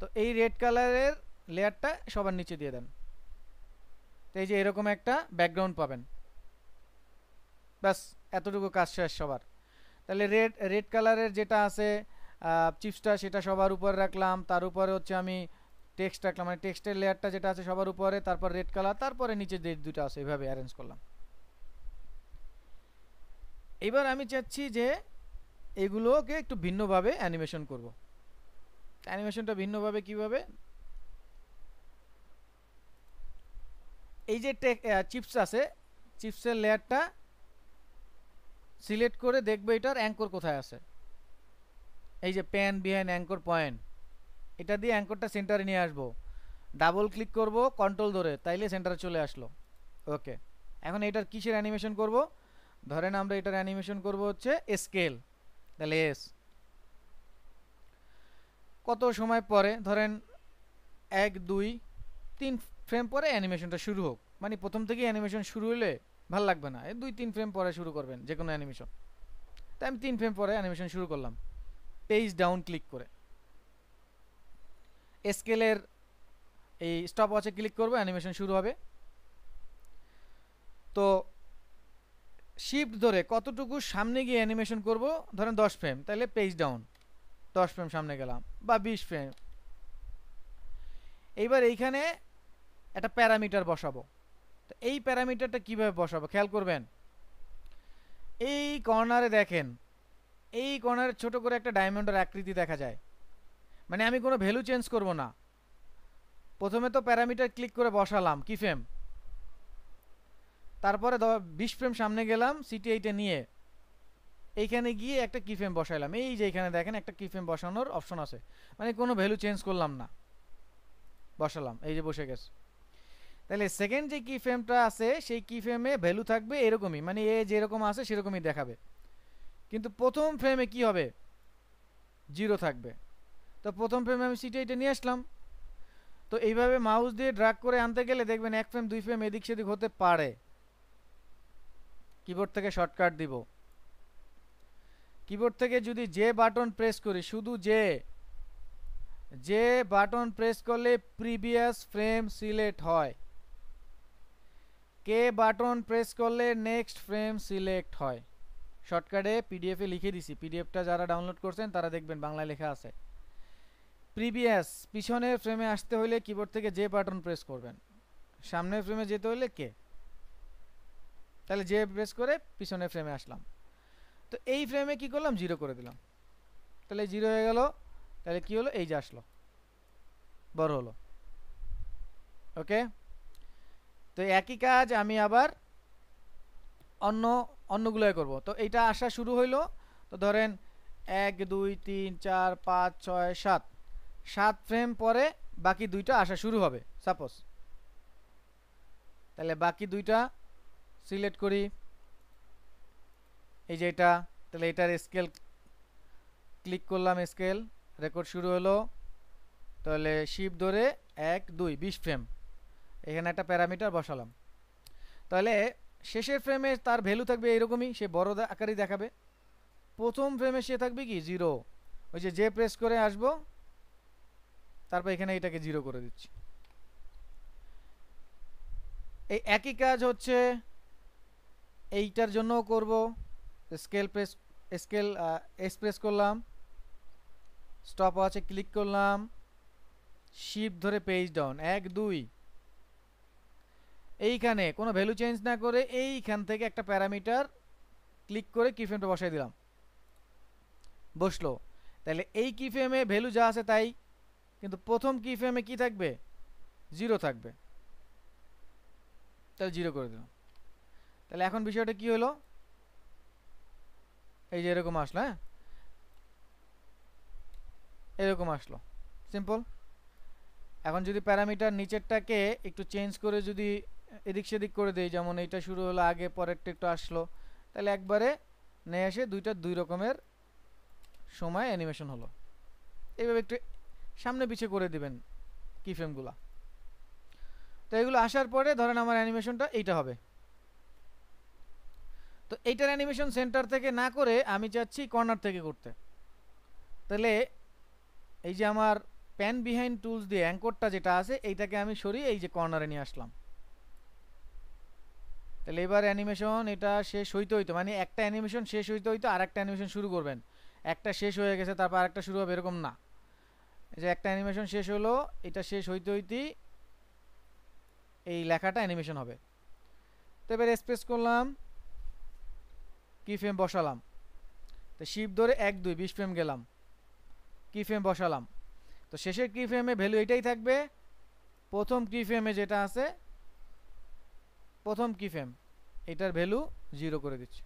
তো এই রেড কালারের লেয়ারটা সবার নিচে দিয়ে দেন তো এই যে এরকম একটা ব্যাকগ্রাউন্ড পাবেন ব্যাস এতটুকু কাজ শেষ সবার তাহলে রেড রেড কালারের যেটা আছে চিপসটা সেটা সবার উপর রাখলাম তার উপরে হচ্ছে আমি টেক্সট রাখলাম মানে টেক্সটের লেয়ারটা যেটা আছে সবার উপরে তারপর রেড কালার তারপরে নিচে যে দুটো আছে এভাবে অ্যারেঞ্জ করলাম এবার আমি চাচ্ছি যে এগুলোকে একটু ভিন্নভাবে অ্যানিমেশন করব অ্যানিমেশনটা ভিন্নভাবে কিভাবে এই যে টেক চিপস আছে চিপসের লেয়ারটা সিলেক্ট করে দেখবে এটার অ্যাঙ্কর কোথায় আছে এই যে প্যান বিহাইন্ড অ্যাঙ্কর পয়েন্ট এটা দিয়ে অ্যাঙ্করটা সেন্টারে নিয়ে আসবো ডাবল ক্লিক করব কন্ট্রোল ধরে তাইলে সেন্টারে চলে আসলো ওকে এখন এটার কিসের অ্যানিমেশন করব ধরেন আমরা এটার অ্যানিমেশন করব হচ্ছে স্কেল তাহলে এস কত সময় পরে ধরেন এক দুই তিন ফ্রেম পরে অ্যানিমেশনটা শুরু হোক মানে প্রথম থেকে অ্যানিমেশন শুরু হলে ভাল লাগবে না দুই তিন ফ্রেম পরে শুরু করবেন যে কোনো অ্যানিমেশন তাই আমি তিন ফ্রেম পরে অ্যানিমেশন শুরু করলাম পেজ ডাউন ক্লিক করে স্কেলের এই স্টপ ওয়াচে ক্লিক করবো অ্যানিমেশন শুরু হবে তো শিফট ধরে কতটুকু সামনে গিয়ে অ্যানিমেশন করব ধরেন 10 ফ্রেম তাহলে পেজ ডাউন 10 ফ্রেম সামনে গেলাম বা 20 ফ্রেম এইবার এইখানে একটা প্যারামিটার বসাবো তো এই প্যারামিটারটা কিভাবে বসাবো খেয়াল করবেন এই কর্নারে দেখেন এই কর্নারে ছোট করে একটা ডায়মন্ডের আকৃতি দেখা যায় মানে আমি কোনো ভ্যালু চেঞ্জ করব না প্রথমে তো প্যারামিটার ক্লিক করে বসালাম কি ফ্রেম তারপরে বিশ ফ্রেম সামনে গেলাম সিটি এইটে নিয়ে এইখানে গিয়ে একটা কি ফ্রেম বসাইলাম এই যে এখানে দেখেন একটা কি ফ্রেম বসানোর অপশন আছে মানে কোনো ভ্যালু চেঞ্জ করলাম না বসালাম এই যে বসে গেছে তাহলে সেকেন্ড যে কি ফ্রেমটা আছে সেই কি ফ্রেমে ভ্যালু থাকবে এরকমই মানে এ যেরকম আছে সেরকমই দেখাবে কিন্তু প্রথম ফ্রেমে কি হবে জিরো থাকবে তো প্রথম ফ্রেমে আমি সিটি এটা নিয়ে আসলাম তো এইভাবে মাউস দিয়ে ড্রাগ করে আনতে গেলে দেখবেন এক ফ্রেম দুই ফ্রেম এদিক সেদিক হতে পারে কিবোর্ড থেকে শর্টকাট দিব কিবোর্ড থেকে যদি যে বাটন প্রেস করি শুধু যে যে বাটন প্রেস করলে প্রিভিয়াস ফ্রেম সিলেক্ট হয় কে বাটন প্রেস করলে নেক্সট ফ্রেম সিলেক্ট হয় শর্টকাটে পিডিএফে লিখে দিছি পিডিএফটা যারা ডাউনলোড করছেন তারা দেখবেন বাংলায় লেখা আছে প্রিভিয়াস পিছনে ফ্রেমে আসতে হলে কিবোর্ড থেকে যে বাটন প্রেস করবেন সামনের ফ্রেমে যেতে হলে কে তাহলে যে প্রেস করে পিছনে ফ্রেমে আসলাম তো এই ফ্রেমে কি করলাম জিরো করে দিলাম তাহলে জিরো হয়ে গেল তাহলে কি হলো এই যে আসলো বড় হলো ওকে তো একই কাজ আমি আবার অন্য অন্যগুলোয় করব তো এইটা আসা শুরু হইলো তো ধরেন এক দুই তিন চার পাঁচ ছয় সাত সাত ফ্রেম পরে বাকি দুইটা আসা শুরু হবে সাপোজ তাহলে বাকি দুইটা সিলেক্ট করি এই যে এটা তাহলে এটার স্কেল ক্লিক করলাম স্কেল রেকর্ড শুরু হলো তাহলে শিপ ধরে এক দুই বিশ ফ্রেম এখানে একটা প্যারামিটার বসালাম তাহলে শেষের ফ্রেমে তার ভ্যালু থাকবে এইরকমই সে বড় আকারই দেখাবে প্রথম ফ্রেমে সে থাকবে কি জিরো ওই যে যে প্রেস করে আসবো তারপর এখানে এটাকে জিরো করে দিচ্ছি এই একই কাজ হচ্ছে এইটার জন্যও করব স্কেল প্রেস স্কেল এক্সপ্রেস করলাম স্টপ আছে ক্লিক করলাম শিপ ধরে পেজ ডাউন এক দুই এইখানে কোনো ভ্যালু চেঞ্জ না করে এইখান থেকে একটা প্যারামিটার ক্লিক করে কিফেমটা বসাই দিলাম বসলো তাহলে এই কিফেমে ভ্যালু যা আছে তাই কিন্তু প্রথম কি ফ্রেমে কি থাকবে জিরো থাকবে তাহলে জিরো করে দিলাম তাহলে এখন বিষয়টা কি হলো এই যে এরকম আসলো হ্যাঁ এরকম আসলো সিম্পল এখন যদি প্যারামিটার নিচেরটাকে একটু চেঞ্জ করে যদি এদিক সেদিক করে দিই যেমন এটা শুরু হলো আগে পরেরটা একটু আসলো তাহলে একবারে নিয়ে এসে দুইটা দুই রকমের সময় অ্যানিমেশন হলো এইভাবে একটু সামনে পিছিয়ে করে দেবেন কি ফ্রেমগুলো তো এগুলো আসার পরে ধরেন আমার অ্যানিমেশনটা এইটা হবে তো এইটার অ্যানিমেশন সেন্টার থেকে না করে আমি চাচ্ছি কর্নার থেকে করতে তাহলে এই যে আমার প্যান বিহাইন্ড টুলস দিয়ে অ্যাঙ্করটা যেটা আছে এইটাকে আমি সরিয়ে এই যে কর্নারে নিয়ে আসলাম তাহলে এবার অ্যানিমেশন এটা শেষ হইতে হইতো মানে একটা অ্যানিমেশন শেষ হইতে হইতো আর একটা অ্যানিমেশন শুরু করবেন একটা শেষ হয়ে গেছে তারপর আরেকটা শুরু হবে এরকম না যে একটা অ্যানিমেশন শেষ হলো এটা শেষ হইতে হইতেই এই লেখাটা অ্যানিমেশন হবে তো এবার স্পেস করলাম কি ফ্রেম বসালাম তো শিপ ধরে এক দুই বিশ ফ্রেম গেলাম কি ফ্রেম বসালাম তো শেষের কি ফ্রেমে ভ্যালু এটাই থাকবে প্রথম কি ফ্রেমে যেটা আছে প্রথম কি ফ্রেম এটার ভ্যালু জিরো করে দিচ্ছি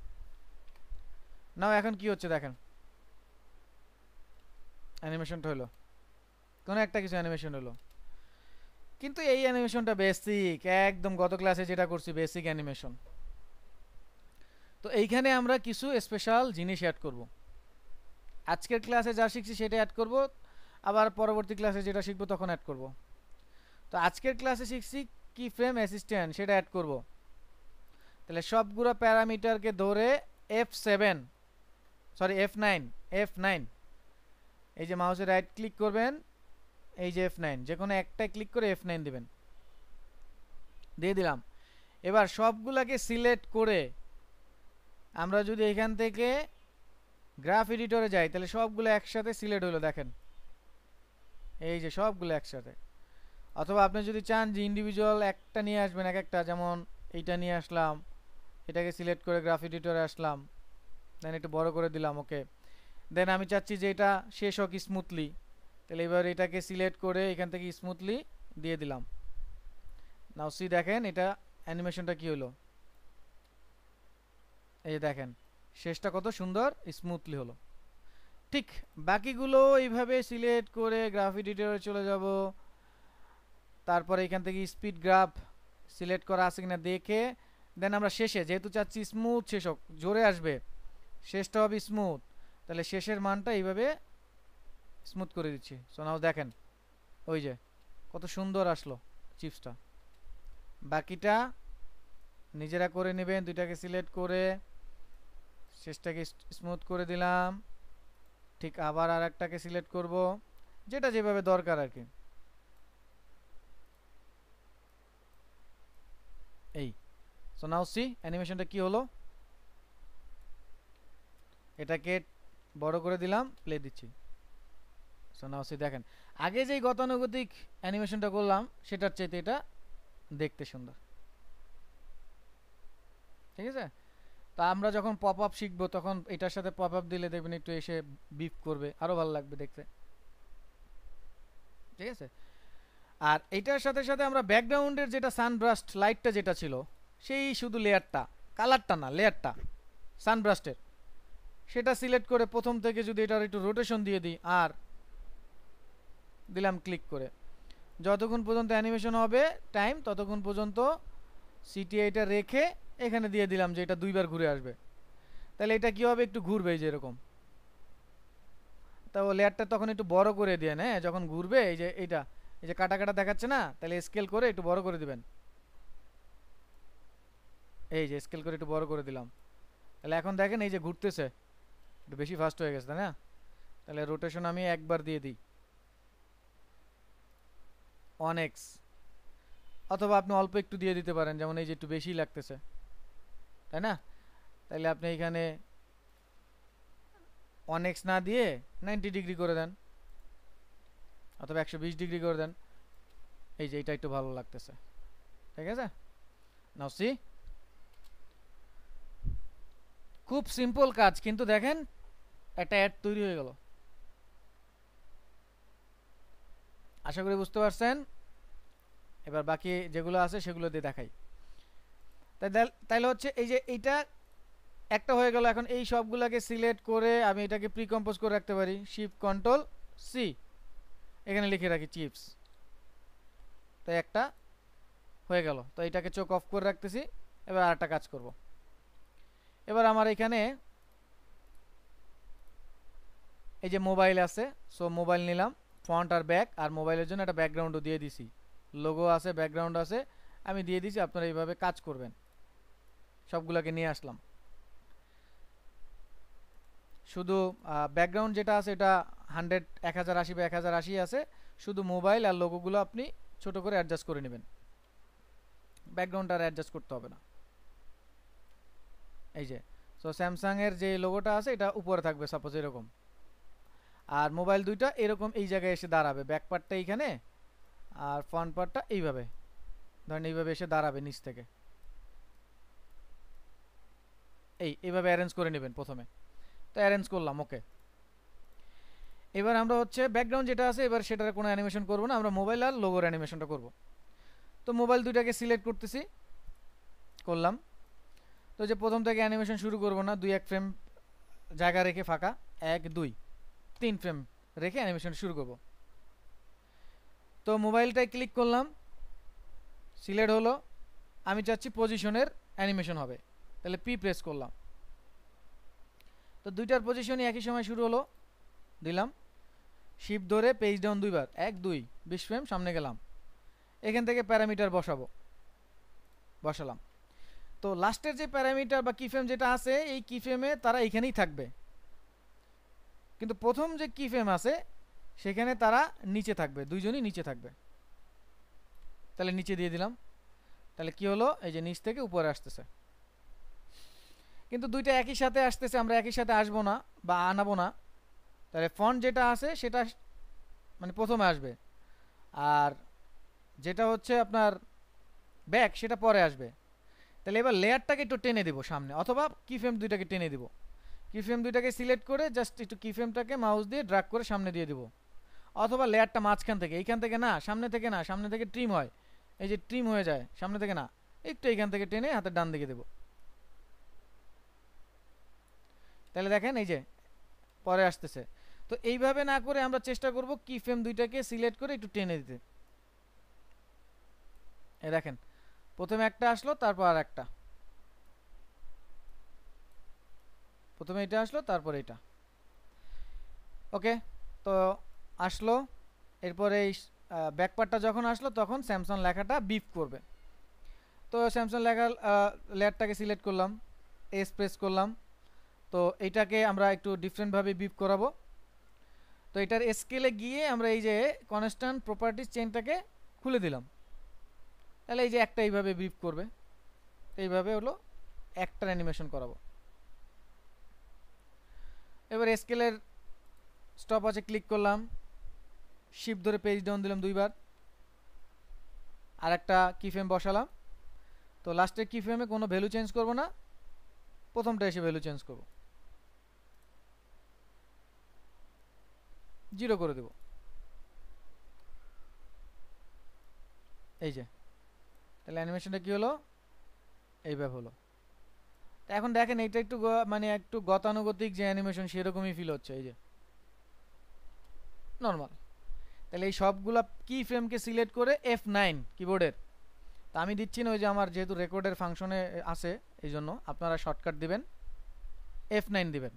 নাও এখন কি হচ্ছে দেখেন অ্যানিমেশনটা হলো কোনো একটা কিছু অ্যানিমেশন হলো কিন্তু এই অ্যানিমেশনটা বেসিক একদম গত ক্লাসে যেটা করছি বেসিক অ্যানিমেশন তো এইখানে আমরা কিছু স্পেশাল জিনিস অ্যাড করব আজকের ক্লাসে যা শিখছি সেটা অ্যাড করব আবার পরবর্তী ক্লাসে যেটা শিখবো তখন অ্যাড করব তো আজকের ক্লাসে শিখছি কি ফ্রেম অ্যাসিস্ট্যান্ট সেটা অ্যাড করব তাহলে সবগুলো প্যারামিটারকে ধরে F seven sorry F nine F nine এই যে মাউসে রাইট ক্লিক করবেন এই যে এফ নাইন যে কোনো একটাই ক্লিক করে এফ নাইন দেবেন দিয়ে দিলাম এবার সবগুলাকে সিলেক্ট করে আমরা যদি এখান থেকে গ্রাফ এডিটরে যাই তাহলে সবগুলো একসাথে সিলেক্ট হলো দেখেন এই যে সবগুলো একসাথে অথবা আপনি যদি চান যে ইন্ডিভিজুয়াল একটা নিয়ে আসবেন এক একটা যেমন এইটা নিয়ে আসলাম এটাকে সিলেক্ট করে গ্রাফ এডিটরে আসলাম দেন একটু বড় করে দিলাম ওকে দেন আমি চাচ্ছি যে এটা শেষ হোক স্মুথলি তাহলে এবার এটাকে সিলেক্ট করে এখান থেকে স্মুথলি দিয়ে দিলাম নাও সি দেখেন এটা অ্যানিমেশনটা কি হলো এই দেখেন শেষটা কত সুন্দর স্মুথলি হলো ঠিক বাকিগুলো এইভাবে সিলেক্ট করে গ্রাফ এডিটরে চলে যাব তারপরে এখান থেকে স্পিড গ্রাফ সিলেক্ট করা আছে কিনা দেখে দেন আমরা শেষে যেহেতু চাচ্ছি স্মুথ শেষ হোক জোরে আসবে শেষটা হবে স্মুথ তাহলে শেষের মানটা এইভাবে স্মুথ করে দিচ্ছি সো নাও দেখেন ওই যে কত সুন্দর আসলো চিপসটা বাকিটা নিজেরা করে নেবেন দুইটাকে সিলেক্ট করে শেষটাকে স্মুথ করে দিলাম ঠিক আবার আর একটাকে সিলেক্ট করব যেটা যেভাবে দরকার আর কি এই সো নাও সি অ্যানিমেশনটা কি হলো এটাকে বড় করে দিলাম প্লে দিচ্ছি সো নাও সি দেখেন আগে যেই গতানুগতিক অ্যানিমেশনটা করলাম সেটার চাইতে এটা দেখতে সুন্দর ঠিক আছে তা আমরা যখন পপ আপ শিখবো তখন এটার সাথে পপ আপ দিলে দেখবেন একটু এসে বিপ করবে আরও ভালো লাগবে দেখতে ঠিক আছে আর এটার সাথে সাথে আমরা ব্যাকগ্রাউন্ডের যেটা সানব্রাস্ট লাইটটা যেটা ছিল সেই শুধু লেয়ারটা কালারটা না লেয়ারটা সানব্রাস্টের সেটা সিলেক্ট করে প্রথম থেকে যদি এটার একটু রোটেশন দিয়ে দিই আর দিলাম ক্লিক করে যতক্ষণ পর্যন্ত অ্যানিমেশন হবে টাইম ততক্ষণ পর্যন্ত সিটিআইটা রেখে এখানে দিয়ে দিলাম যে এটা দুইবার ঘুরে আসবে তাহলে এটা কী হবে একটু ঘুরবে এই যে এরকম তা ও লেয়ারটা তখন একটু বড় করে দিয়ে হ্যাঁ যখন ঘুরবে এই যে এটা এই যে কাটা কাটা দেখাচ্ছে না তাহলে স্কেল করে একটু বড় করে দিবেন এই যে স্কেল করে একটু বড় করে দিলাম তাহলে এখন দেখেন এই যে ঘুরতেছে একটু বেশি ফাস্ট হয়ে গেছে তাই না তাহলে রোটেশন আমি একবার দিয়ে দিই অনেক্স অথবা আপনি অল্প একটু দিয়ে দিতে পারেন যেমন এই যে একটু বেশি লাগতেছে তাই না তাহলে আপনি এখানে অনেক্স না দিয়ে নাইনটি ডিগ্রি করে দেন অথবা একশো বিশ ডিগ্রি করে দেন এই যে এটা একটু ভালো লাগতেছে ঠিক আছে নাও খুব সিম্পল কাজ কিন্তু দেখেন একটা অ্যাড তৈরি হয়ে গেল আশা করি বুঝতে পারছেন এবার বাকি যেগুলো আছে সেগুলো দিয়ে দেখাই তাই তাইলে হচ্ছে এই যে এইটা একটা হয়ে গেল এখন এই সবগুলোকে সিলেক্ট করে আমি এটাকে প্রিকম্পোজ করে রাখতে পারি শিফট কন্ট্রোল সি এখানে লিখে রাখি চিপস তাই একটা হয়ে গেল তো এটাকে চোখ অফ করে রাখতেছি এবার আরেকটা কাজ করব এবার আমার এখানে এই যে মোবাইল আছে সো মোবাইল নিলাম ফন্ট আর ব্যাক আর মোবাইলের জন্য একটা ব্যাকগ্রাউন্ডও দিয়ে দিছি লোগো আছে ব্যাকগ্রাউন্ড আছে আমি দিয়ে দিছি আপনারা এইভাবে কাজ করবেন সবগুলোকে নিয়ে আসলাম শুধু ব্যাকগ্রাউন্ড যেটা আছে এটা হান্ড্রেড এক হাজার আশি বা এক হাজার আশি আছে শুধু মোবাইল আর লোগোগুলো আপনি ছোট করে অ্যাডজাস্ট করে নেবেন ব্যাকগ্রাউন্ড আর অ্যাডজাস্ট করতে হবে না এই যে সো স্যামসাংয়ের যে লোগোটা আছে এটা উপরে থাকবে সাপোজ এরকম আর মোবাইল দুইটা এরকম এই জায়গায় এসে দাঁড়াবে ব্যাক পার্টটা এইখানে আর ফ্রন্ট পার্টটা এইভাবে ধরেন এইভাবে এসে দাঁড়াবে নিচ থেকে এই এইভাবে অ্যারেঞ্জ করে নেবেন প্রথমে তো অ্যারেঞ্জ করলাম ওকে এবার আমরা হচ্ছে ব্যাকগ্রাউন্ড যেটা আছে এবার সেটার কোনো অ্যানিমেশন করবো না আমরা মোবাইল আর লোগোর অ্যানিমেশনটা করব তো মোবাইল দুইটাকে সিলেক্ট করতেছি করলাম তো যে প্রথম থেকে অ্যানিমেশন শুরু করব না দুই এক ফ্রেম জায়গা রেখে ফাঁকা এক দুই তিন ফ্রেম রেখে অ্যানিমেশন শুরু করব তো মোবাইলটায় ক্লিক করলাম সিলেক্ট হলো আমি চাচ্ছি পজিশনের অ্যানিমেশন হবে তাহলে পি প্রেস করলাম তো দুইটার পজিশনই একই সময় শুরু হলো দিলাম শিপ ধরে পেজ ডাউন দুইবার এক দুই বিশ ফ্রেম সামনে গেলাম এখান থেকে প্যারামিটার বসাবো বসালাম তো লাস্টের যে প্যারামিটার বা কি ফ্রেম যেটা আছে এই কি ফ্রেমে তারা এখানেই থাকবে কিন্তু প্রথম যে কি ফ্রেম আছে সেখানে তারা নিচে থাকবে দুইজনই নিচে থাকবে তাহলে নিচে দিয়ে দিলাম তাহলে কি হলো এই যে নিচ থেকে উপরে আসতেছে কিন্তু দুইটা একই সাথে আসতেছে আমরা একই সাথে আসবো না বা আনাবো না তাহলে ফন্ট যেটা আছে সেটা মানে প্রথমে আসবে আর যেটা হচ্ছে আপনার ব্যাক সেটা পরে আসবে তাহলে এবার লেয়ারটাকে একটু টেনে দেবো সামনে অথবা কি ফ্রেম দুইটাকে টেনে দেবো কিফ্রেম দুইটাকে সিলেক্ট করে জাস্ট একটু কিফ্রেমটাকে মাউস দিয়ে ড্রাগ করে সামনে দিয়ে দেবো অথবা লেয়ারটা মাঝখান থেকে এইখান থেকে না সামনে থেকে না সামনে থেকে ট্রিম হয় এই যে ট্রিম হয়ে যায় সামনে থেকে না একটু এইখান থেকে টেনে হাতের ডান দিকে দেবো তাহলে দেখেন এই যে পরে আসতেছে তো এইভাবে না করে আমরা চেষ্টা করব কি ফ্রেম দুইটাকে সিলেক্ট করে একটু টেনে দিতে এ দেখেন প্রথমে একটা আসলো তারপর আর একটা প্রথমে এটা আসলো তারপর এটা ওকে তো আসলো এরপরে এই ব্যাকপার্টটা যখন আসলো তখন স্যামসাং লেখাটা বিপ করবে তো স্যামসাং লেখা লেয়ারটাকে সিলেক্ট করলাম এস প্রেস করলাম তো এটাকে আমরা একটু ডিফারেন্টভাবে বিফ করাবো তো এটার স্কেলে গিয়ে আমরা এই যে কনস্ট্যান্ট প্রপার্টিজ চেনটাকে খুলে দিলাম তাহলে এই যে একটা এইভাবে বিপ করবে এইভাবে হলো একটা অ্যানিমেশন করাবো এবার স্কেলের স্টপ আছে ক্লিক করলাম শিপ ধরে পেজ ডাউন দিলাম দুইবার আর একটা কি বসালাম তো লাস্টের কি কোনো ভ্যালু চেঞ্জ করব না প্রথমটা এসে ভ্যালু চেঞ্জ করব জিরো করে দেব এই যে তাহলে অ্যানিমেশনটা কী হলো এইভাবে হলো এখন দেখেন এটা একটু মানে একটু গতানুগতিক যে অ্যানিমেশন সেরকমই ফিল হচ্ছে এই যে নর্মাল তাহলে এই সবগুলা কি ফ্রেমকে সিলেক্ট করে এফ নাইন কিবোর্ডের তা আমি দিচ্ছি না ওই যে আমার যেহেতু রেকর্ডের ফাংশনে আছে এই জন্য আপনারা শর্টকাট দিবেন এফ নাইন দিবেন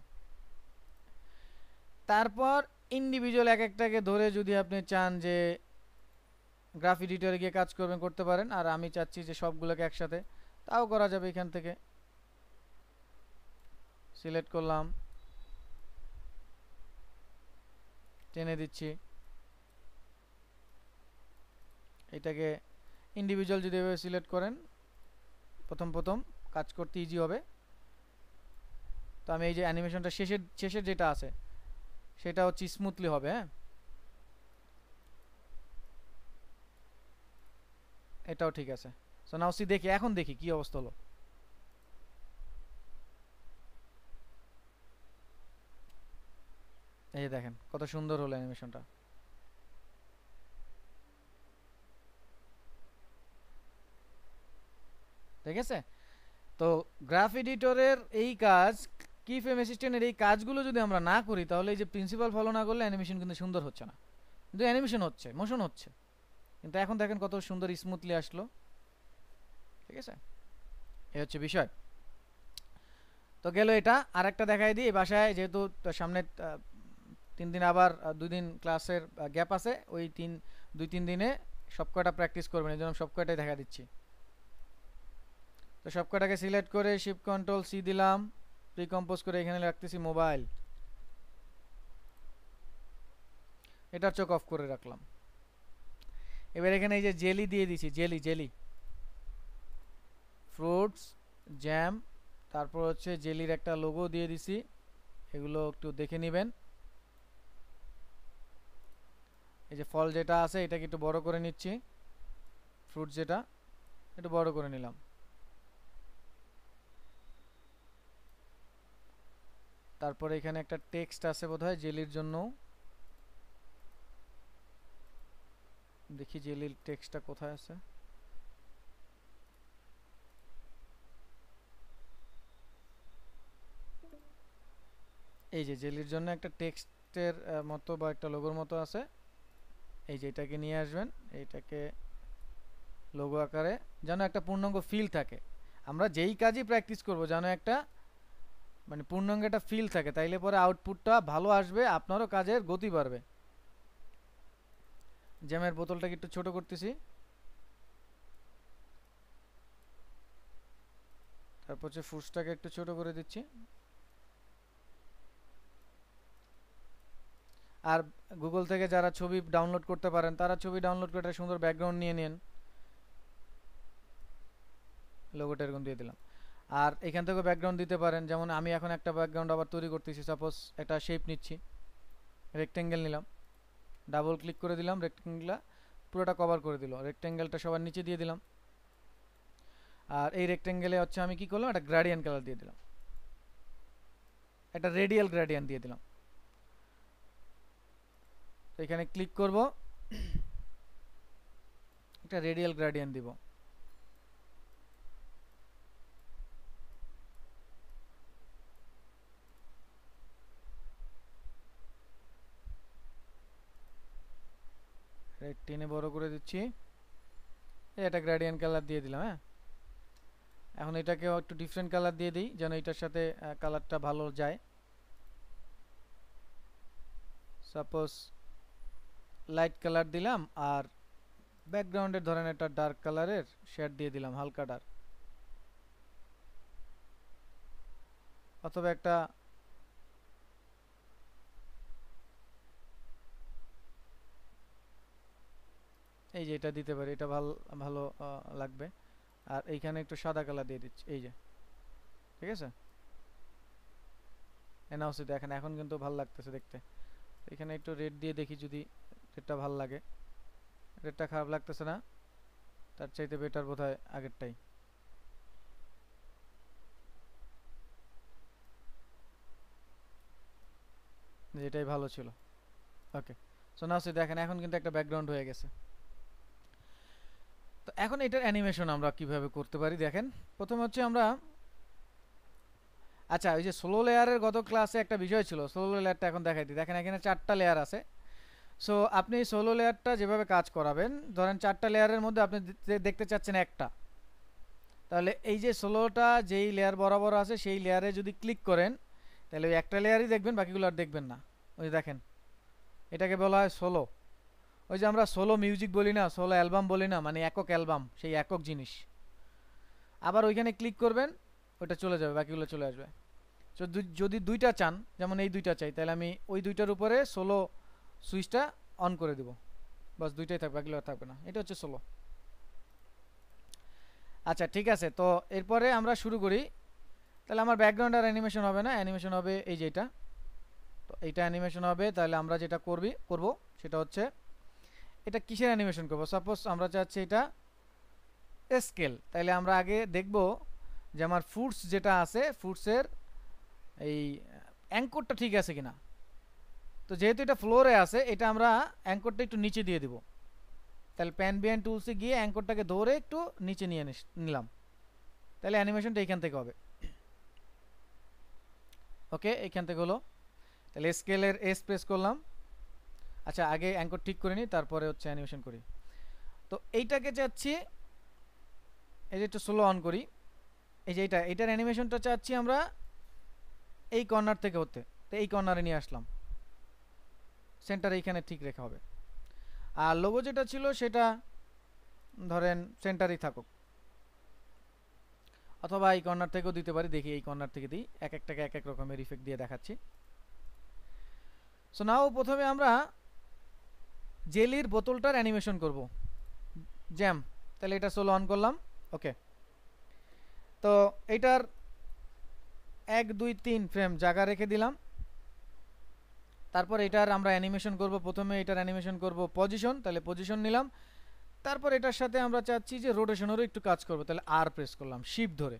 তারপর ইন্ডিভিজুয়াল এক একটাকে ধরে যদি আপনি চান যে গ্রাফ এডিটরে গিয়ে কাজ করবেন করতে পারেন আর আমি চাচ্ছি যে সবগুলোকে একসাথে তাও করা যাবে এখান থেকে সিলেক্ট করলাম টেনে দিচ্ছি এটাকে ইন্ডিভিজুয়াল যদি এভাবে সিলেক্ট করেন প্রথম প্রথম কাজ করতে ইজি হবে তো আমি এই যে অ্যানিমেশনটা শেষের শেষের যেটা আছে সেটা হচ্ছে স্মুথলি হবে হ্যাঁ এটাও ঠিক আছে সো নাও সি দেখি এখন দেখি কি অবস্থা হলো এই দেখেন কত সুন্দর হলো অ্যানিমেশনটা ঠিক আছে তো গ্রাফ এডিটরের এই কাজ কি ফ্রেম অ্যাসিস্ট্যান্টের এই কাজগুলো যদি আমরা না করি তাহলে এই যে প্রিন্সিপাল ফলো না করলে অ্যানিমেশন কিন্তু সুন্দর হচ্ছে না কিন্তু অ্যানিমেশন হচ্ছে মোশন হচ্ছে কিন্তু এখন দেখেন কত সুন্দর স্মুথলি আসলো ঠিক আছে এই হচ্ছে বিষয় তো গেল এটা আর একটা দেখাই দিই বাসায় যেহেতু সামনে তিন দিন আবার দুই দিন ক্লাসের গ্যাপ আছে ওই তিন দুই তিন দিনে সব প্র্যাকটিস করবেন এই জন্য সব দেখা দিচ্ছি তো সব সিলেক্ট করে শিপ কন্ট্রোল সি দিলাম প্রিকম্পোজ করে এখানে রাখতেছি মোবাইল এটা চোখ অফ করে রাখলাম এবার এখানে এই যে জেলি দিয়ে দিছি জেলি জেলি ফ্রুটস জ্যাম তারপর হচ্ছে জেলির একটা লোগো দিয়ে দিছি এগুলো একটু দেখে নেবেন এই যে ফল যেটা আছে এটাকে একটু বড় করে নিচ্ছি ফ্রুট যেটা একটু বড় করে নিলাম তারপরে এখানে একটা টেক্সট আছে বোধহয় জেলির জন্য দেখি জেলির টেক্সটটা কোথায় আছে এই যে জেলির জন্য একটা টেক্সটের মতো বা একটা লোগোর মতো আছে এই যে এটাকে নিয়ে আসবেন এইটাকে লোগো আকারে যেন একটা পূর্ণাঙ্গ ফিল থাকে আমরা যেই কাজই প্র্যাকটিস করব যেন একটা মানে পূর্ণাঙ্গ একটা ফিল থাকে তাইলে পরে আউটপুটটা ভালো আসবে আপনারও কাজের গতি বাড়বে জ্যামের বোতলটাকে একটু ছোট করতেছি তারপর হচ্ছে ফুসটাকে একটু ছোট করে দিচ্ছি আর গুগল থেকে যারা ছবি ডাউনলোড করতে পারেন তারা ছবি ডাউনলোড করে একটা সুন্দর ব্যাকগ্রাউন্ড নিয়ে নিন লোগোটা এরকম দিয়ে দিলাম আর এখান থেকে ব্যাকগ্রাউন্ড দিতে পারেন যেমন আমি এখন একটা ব্যাকগ্রাউন্ড আবার তৈরি করতেছি সাপোজ একটা শেপ নিচ্ছি রেক্টেঙ্গেল নিলাম ডাবল ক্লিক করে দিলাম রেক্টেঙ্গেলটা পুরোটা কভার করে দিল রেক্টেঙ্গেলটা সবার নিচে দিয়ে দিলাম আর এই রেক্টেঙ্গেলে হচ্ছে আমি কী করলাম একটা গ্রাডিয়ান কালার দিয়ে দিলাম একটা রেডিয়াল গ্রাডিয়ান দিয়ে দিলাম তো এখানে ক্লিক করব একটা রেডিয়াল গ্রাডিয়ান দিব টেনে বড় করে দিচ্ছি এটা গ্রাডিয়ান কালার দিয়ে দিলাম হ্যাঁ এখন এটাকেও একটু ডিফারেন্ট কালার দিয়ে দিই যেন এটার সাথে কালারটা ভালো যায় সাপোজ লাইট কালার দিলাম আর ব্যাকগ্রাউন্ডের ধরেন একটা ডার্ক কালারের শেড দিয়ে দিলাম হালকা ডার্ক অথবা একটা এই যে এটা দিতে পারি এটা ভাল ভালো লাগবে আর এইখানে একটু সাদা কালার দিয়ে দিচ্ছি এই যে ঠিক আছে এনাউসি দেখেন এখন কিন্তু ভালো লাগতেছে দেখতে এখানে একটু রেড দিয়ে দেখি যদি রেটটা ভাল লাগে রেটটা খারাপ লাগতেছে না তার চাইতে বেটার বোধ হয় আগেরটাই এটাই ভালো ছিল ওকে সো না দেখেন এখন কিন্তু একটা ব্যাকগ্রাউন্ড হয়ে গেছে তো এখন এটার অ্যানিমেশন আমরা কিভাবে করতে পারি দেখেন প্রথমে হচ্ছে আমরা আচ্ছা ওই যে সোলো লেয়ারের গত ক্লাসে একটা বিষয় ছিল সোলো লেয়ারটা এখন দেখাই দিই দেখেন এখানে চারটা লেয়ার আছে সো আপনি এই সোলো লেয়ারটা যেভাবে কাজ করাবেন ধরেন চারটা লেয়ারের মধ্যে আপনি দেখতে চাচ্ছেন একটা তাহলে এই যে সোলোটা যেই লেয়ার বরাবর আছে সেই লেয়ারে যদি ক্লিক করেন তাহলে ওই একটা লেয়ারই দেখবেন বাকিগুলো আর দেখবেন না ওই দেখেন এটাকে বলা হয় সোলো ওই যে আমরা সোলো মিউজিক বলি না সোলো অ্যালবাম বলি না মানে একক অ্যালবাম সেই একক জিনিস আবার ওইখানে ক্লিক করবেন ওটা চলে যাবে বাকিগুলো চলে আসবে যদি দুইটা চান যেমন এই দুইটা চাই তাহলে আমি ওই দুইটার উপরে সোলো সুইচটা অন করে দেব বাস দুইটাই থাকবে এগুলো থাকবে না এটা হচ্ছে ষোলো আচ্ছা ঠিক আছে তো এরপরে আমরা শুরু করি তাহলে আমার ব্যাকগ্রাউন্ড আর অ্যানিমেশন হবে না অ্যানিমেশন হবে এই যে এটা তো এইটা অ্যানিমেশন হবে তাহলে আমরা যেটা করবি করব সেটা হচ্ছে এটা কিসের অ্যানিমেশন করবো সাপোজ আমরা চাচ্ছি এটা স্কেল তাহলে আমরা আগে দেখব যে আমার ফুডস যেটা আছে ফুডসের এই অ্যাঙ্কোরটা ঠিক আছে কিনা তো যেহেতু এটা ফ্লোরে আছে এটা আমরা অ্যাঙ্করটা একটু নিচে দিয়ে দিব তাহলে প্যান বিয়ান টুলসে গিয়ে অ্যাঙ্করটাকে ধরে একটু নিচে নিয়ে নিলাম তাহলে অ্যানিমেশনটা এখান থেকে হবে ওকে এখান থেকে হলো তাহলে স্কেলের এস প্রেস করলাম আচ্ছা আগে অ্যাঙ্কর ঠিক করে নিই তারপরে হচ্ছে অ্যানিমেশন করি তো এইটাকে চাচ্ছি এই যে একটু স্লো অন করি এই যে এটা এটার অ্যানিমেশনটা চাচ্ছি আমরা এই কর্নার থেকে হতে তো এই কর্নারে নিয়ে আসলাম সেন্টার এইখানে ঠিক রেখা হবে আর লোগো যেটা ছিল সেটা ধরেন সেন্টারই থাকুক অথবা এই কর্নার থেকেও দিতে পারি দেখি এই কর্নার থেকে দিই এক একটাকে এক এক রকমের ইফেক্ট দিয়ে দেখাচ্ছি সো নাও প্রথমে আমরা জেলির বোতলটার অ্যানিমেশন করব জ্যাম তাহলে এটা সোলো অন করলাম ওকে তো এইটার এক দুই তিন ফ্রেম জায়গা রেখে দিলাম তারপর এটার আমরা অ্যানিমেশন করব প্রথমে এটার অ্যানিমেশন করব পজিশন তাহলে পজিশন নিলাম তারপর এটার সাথে আমরা চাচ্ছি যে রোটেশনেরও একটু কাজ করব তাহলে আর প্রেস করলাম শিপ ধরে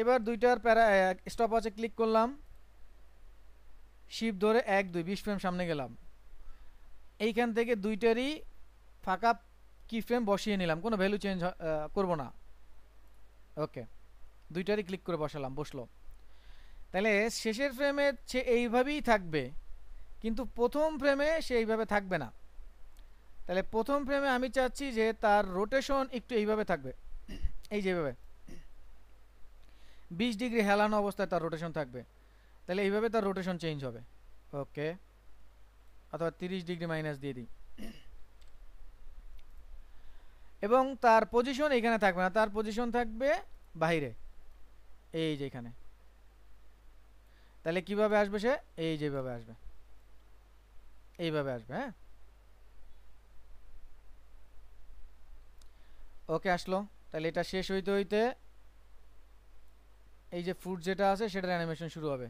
এবার দুইটার প্যারা স্টপ আছে ক্লিক করলাম শিপ ধরে এক দুই বিশ ফ্রেম সামনে গেলাম এইখান থেকে দুইটারই ফাঁকা কি ফ্রেম বসিয়ে নিলাম কোনো ভ্যালু চেঞ্জ করব না ওকে দুইটারই ক্লিক করে বসালাম বসলো তাহলে শেষের ফ্রেমে সে এইভাবেই থাকবে কিন্তু প্রথম ফ্রেমে সে এইভাবে থাকবে না তাহলে প্রথম ফ্রেমে আমি চাচ্ছি যে তার রোটেশন একটু এইভাবে থাকবে এই যেভাবে বিশ ডিগ্রি হেলানো অবস্থায় তার রোটেশন থাকবে তাহলে এইভাবে তার রোটেশন চেঞ্জ হবে ওকে অথবা তিরিশ ডিগ্রি মাইনাস দিয়ে দিই এবং তার পজিশন এখানে থাকবে না তার পজিশন থাকবে বাইরে এই যে এখানে তাহলে কিভাবে আসবে সে এই যেভাবে আসবে এইভাবে আসবে হ্যাঁ ওকে আসলো তাহলে এটা শেষ হইতে হইতে এই যে ফ্রুট যেটা আছে সেটার অ্যানিমেশন শুরু হবে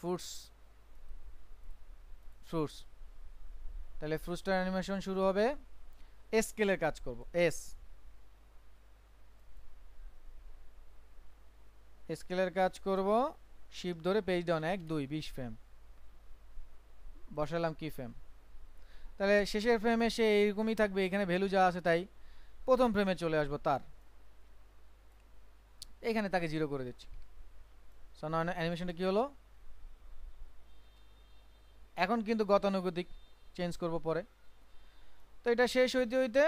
ফ্রুটস ফ্রুটস তাহলে ফ্রুটসটার অ্যানিমেশন শুরু হবে স্কেলের কাজ করব এস স্কেলের কাজ করব শিফট ধরে পেজ ডাউন এক দুই বিশ ফ্রেম বসালাম কি ফ্রেম তাহলে শেষের ফ্রেমে সে এইরকমই থাকবে এখানে ভ্যালু যা আছে তাই প্রথম ফ্রেমে চলে আসবো তার এখানে তাকে জিরো করে দিচ্ছি সোনা অ্যানিমেশনটা কি হলো এখন কিন্তু গতানুগতিক চেঞ্জ করব পরে তো এটা শেষ হইতে হইতে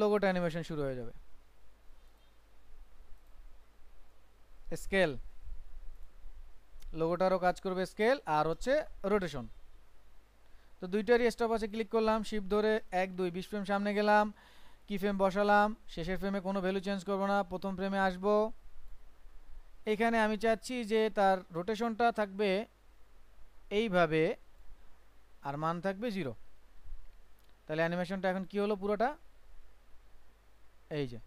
লোগোটা অ্যানিমেশন শুরু হয়ে যাবে স্কেল লোগোটারও কাজ করবে স্কেল আর হচ্ছে রোটেশন তো দুইটারই স্টপ আছে ক্লিক করলাম শিপ ধরে এক দুই বিশ ফ্রেম সামনে গেলাম কি ফ্রেম বসালাম শেষের ফ্রেমে কোনো ভ্যালু চেঞ্জ করব না প্রথম ফ্রেমে আসব এখানে আমি চাচ্ছি যে তার রোটেশনটা থাকবে এইভাবে আর মান থাকবে জিরো তাহলে অ্যানিমেশনটা এখন কি হলো পুরোটা এই যে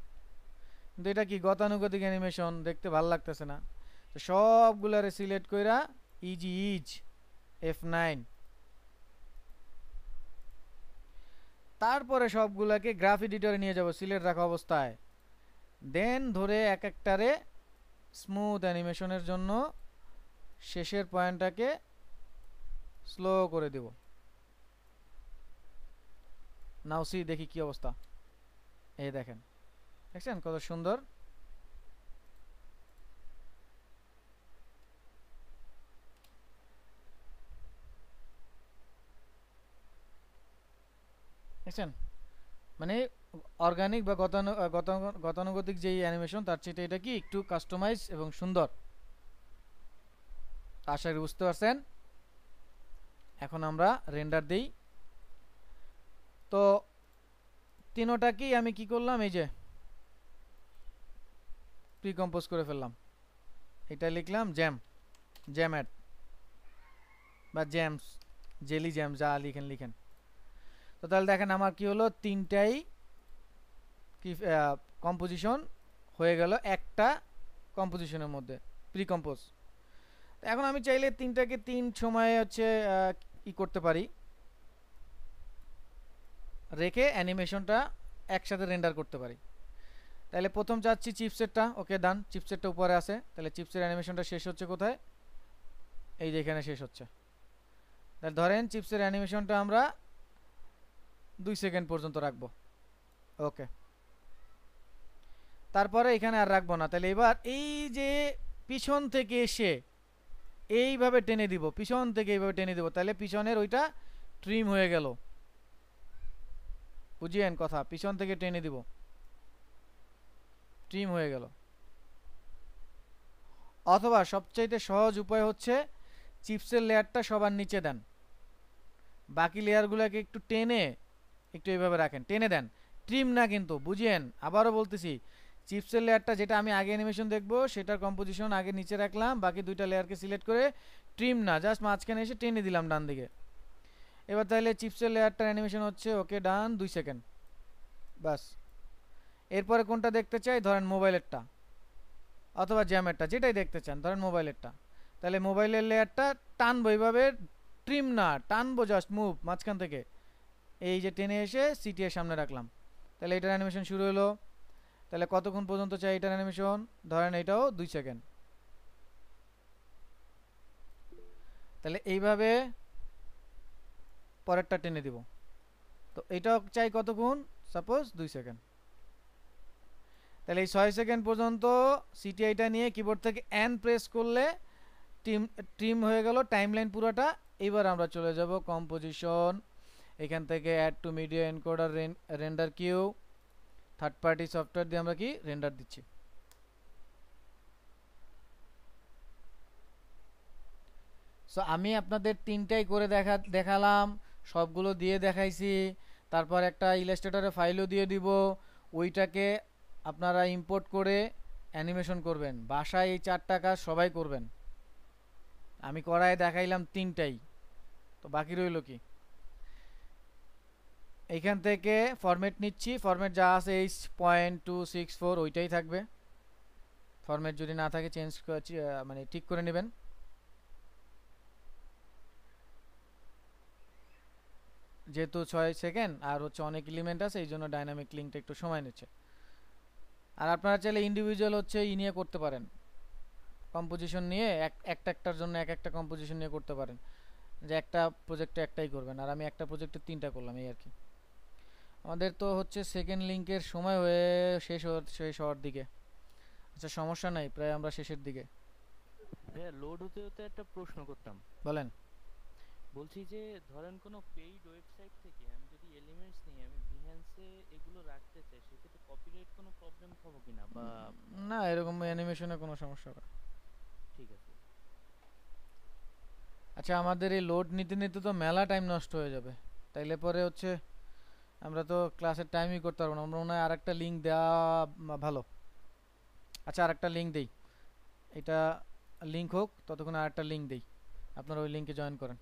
কিন্তু এটা কি গতানুগতিক অ্যানিমেশন দেখতে ভাল লাগতেছে না তো সবগুলারে সিলেক্ট কইরা ইজি ইজ এফ নাইন তারপরে সবগুলাকে গ্রাফ এডিটরে নিয়ে যাব সিলেক্ট রাখা অবস্থায় দেন ধরে এক একটারে স্মুথ অ্যানিমেশনের জন্য শেষের পয়েন্টটাকে স্লো করে দেব নাও সি দেখি কি অবস্থা এই দেখেন দেখছেন কত সুন্দর দেখছেন মানে অর্গানিক বা গতানু গতানুগতিক যেই অ্যানিমেশন তার চেয়ে এটা কি একটু কাস্টমাইজ এবং সুন্দর আশা করি বুঝতে পারছেন এখন আমরা রেন্ডার দিই তো তিনোটা কি আমি কি করলাম এই যে প্রিকম্পোজ করে ফেললাম এটা লিখলাম জ্যাম জ্যাম অ্যাড বা জ্যামস জেলি জ্যাম যা লিখেন লিখেন তো তাহলে দেখেন আমার কি হলো তিনটাই কি কম্পোজিশন হয়ে গেল একটা কম্পোজিশনের মধ্যে প্রিকম্পোজ এখন আমি চাইলে তিনটাকে তিন সময়ে হচ্ছে ই করতে পারি রেখে অ্যানিমেশনটা একসাথে রেন্ডার করতে পারি তাহলে প্রথম চাচ্ছি চিপসেটটা ওকে ডান চিপসেটটা উপরে আছে তাহলে চিপসের অ্যানিমেশনটা শেষ হচ্ছে কোথায় এই যে এখানে শেষ হচ্ছে তাহলে ধরেন চিপসের অ্যানিমেশনটা আমরা দুই সেকেন্ড পর্যন্ত রাখবো ওকে তারপরে এখানে আর রাখবো না তাহলে এবার এই যে পিছন থেকে এসে এইভাবে টেনে দিব পিছন থেকে এইভাবে টেনে দিব তাহলে পিছনের ওইটা ট্রিম হয়ে গেল বুঝিয়েন কথা পিছন থেকে টেনে দিব ট্রিম হয়ে গেল অথবা সবচাইতে সহজ উপায় হচ্ছে চিপসের লেয়ারটা সবার নিচে দেন বাকি লেয়ারগুলোকে একটু টেনে একটু এইভাবে রাখেন টেনে দেন ট্রিম না কিন্তু বুঝিয়েন আবারও বলতেছি চিপসের লেয়ারটা যেটা আমি আগে অ্যানিমেশন দেখবো সেটার কম্পোজিশন আগে নিচে রাখলাম বাকি দুইটা লেয়ারকে সিলেক্ট করে ট্রিম না জাস্ট মাঝখানে এসে টেনে দিলাম ডান দিকে এবার তাহলে চিপসের লেয়ারটার অ্যানিমেশন হচ্ছে ওকে ডান দুই সেকেন্ড বাস এরপরে কোনটা দেখতে চাই ধরেন মোবাইলেরটা অথবা জ্যামেরটা যেটাই দেখতে চান ধরেন মোবাইলেরটা তাহলে মোবাইলের লেয়ারটা টানবো এইভাবে ট্রিম না টানবো জাস্ট মুভ মাঝখান থেকে এই যে টেনে এসে সিটি এর সামনে রাখলাম তাহলে এটার অ্যানিমেশন শুরু হলো তাহলে কতক্ষণ পর্যন্ত চাই এটার অ্যানিমেশন ধরেন এটাও দুই সেকেন্ড তাহলে এইভাবে পরেরটা টেনে দিব তো এটাও চাই কতক্ষণ সাপোজ দুই সেকেন্ড তাহলে এই ছয় সেকেন্ড পর্যন্ত সিটিআইটা নিয়ে কিবোর্ড থেকে অ্যান প্রেস করলে টিম টিম হয়ে গেল টাইমলাইন পুরোটা এবার আমরা চলে যাব কম্পোজিশন এখান থেকে add to media encoder render queue third party software দিয়ে আমরা কি রেন্ডার দিচ্ছি সো আমি আপনাদের তিনটাই করে দেখা দেখালাম সবগুলো দিয়ে দেখাইছি তারপর একটা ইলাস্ট্রেটরে ফাইলও দিয়ে দিব ওইটাকে আপনারা ইম্পোর্ট করে অ্যানিমেশন করবেন বাসায় এই চারটা কাজ সবাই করবেন আমি করায় দেখাইলাম তিনটাই তো বাকি রইল কি এখান থেকে ফরম্যাট নিচ্ছি ফরম্যাট যা আছে H point two six four ওইটাই থাকবে ফরম্যাট যদি না থাকে চেঞ্জ মানে ঠিক করে নেবেন যেহেতু ছয় সেকেন্ড আর হচ্ছে অনেক এলিমেন্ট আছে এই জন্য ডাইনামিক লিঙ্কটা একটু সময় নিচ্ছে আর আপনারা চাইলে ইন্ডিভিজুয়াল হচ্ছে ই নিয়ে করতে পারেন কম্পোজিশন নিয়ে এক একটা একটার জন্য এক একটা কম্পোজিশন নিয়ে করতে পারেন যে একটা প্রজেক্টে একটাই করবেন আর আমি একটা প্রজেক্টে তিনটা করলাম এই আর কি আমাদের তো হচ্ছে সেকেন্ড লিঙ্কের সময় হয়ে শেষ শেষ হওয়ার দিকে আচ্ছা সমস্যা নাই প্রায় আমরা শেষের দিকে হ্যাঁ লোড হতে হতে একটা প্রশ্ন করতাম বলেন বলছি যে ধরেন কোনো পেইড ওয়েবসাইট থেকে আমি যদি এলিমেন্টস নিয়ে আমি বিহ্যান্সে এগুলো রাখতে চাই সেক্ষেত্রে কপিরাইট কোনো প্রবলেম হবে কিনা বা না এরকম অ্যানিমেশনে কোনো সমস্যা হবে ঠিক আছে আচ্ছা আমাদের এই লোড নিতে নিতে তো মেলা টাইম নষ্ট হয়ে যাবে তাইলে পরে হচ্ছে আমরা তো ক্লাসের টাইমই করতে পারবো না আমরা মনে হয় আর একটা লিঙ্ক দেওয়া ভালো আচ্ছা আর একটা লিঙ্ক দিই এটা লিঙ্ক হোক ততক্ষণ আর একটা লিঙ্ক দিই আপনারা ওই লিঙ্কে জয়েন করেন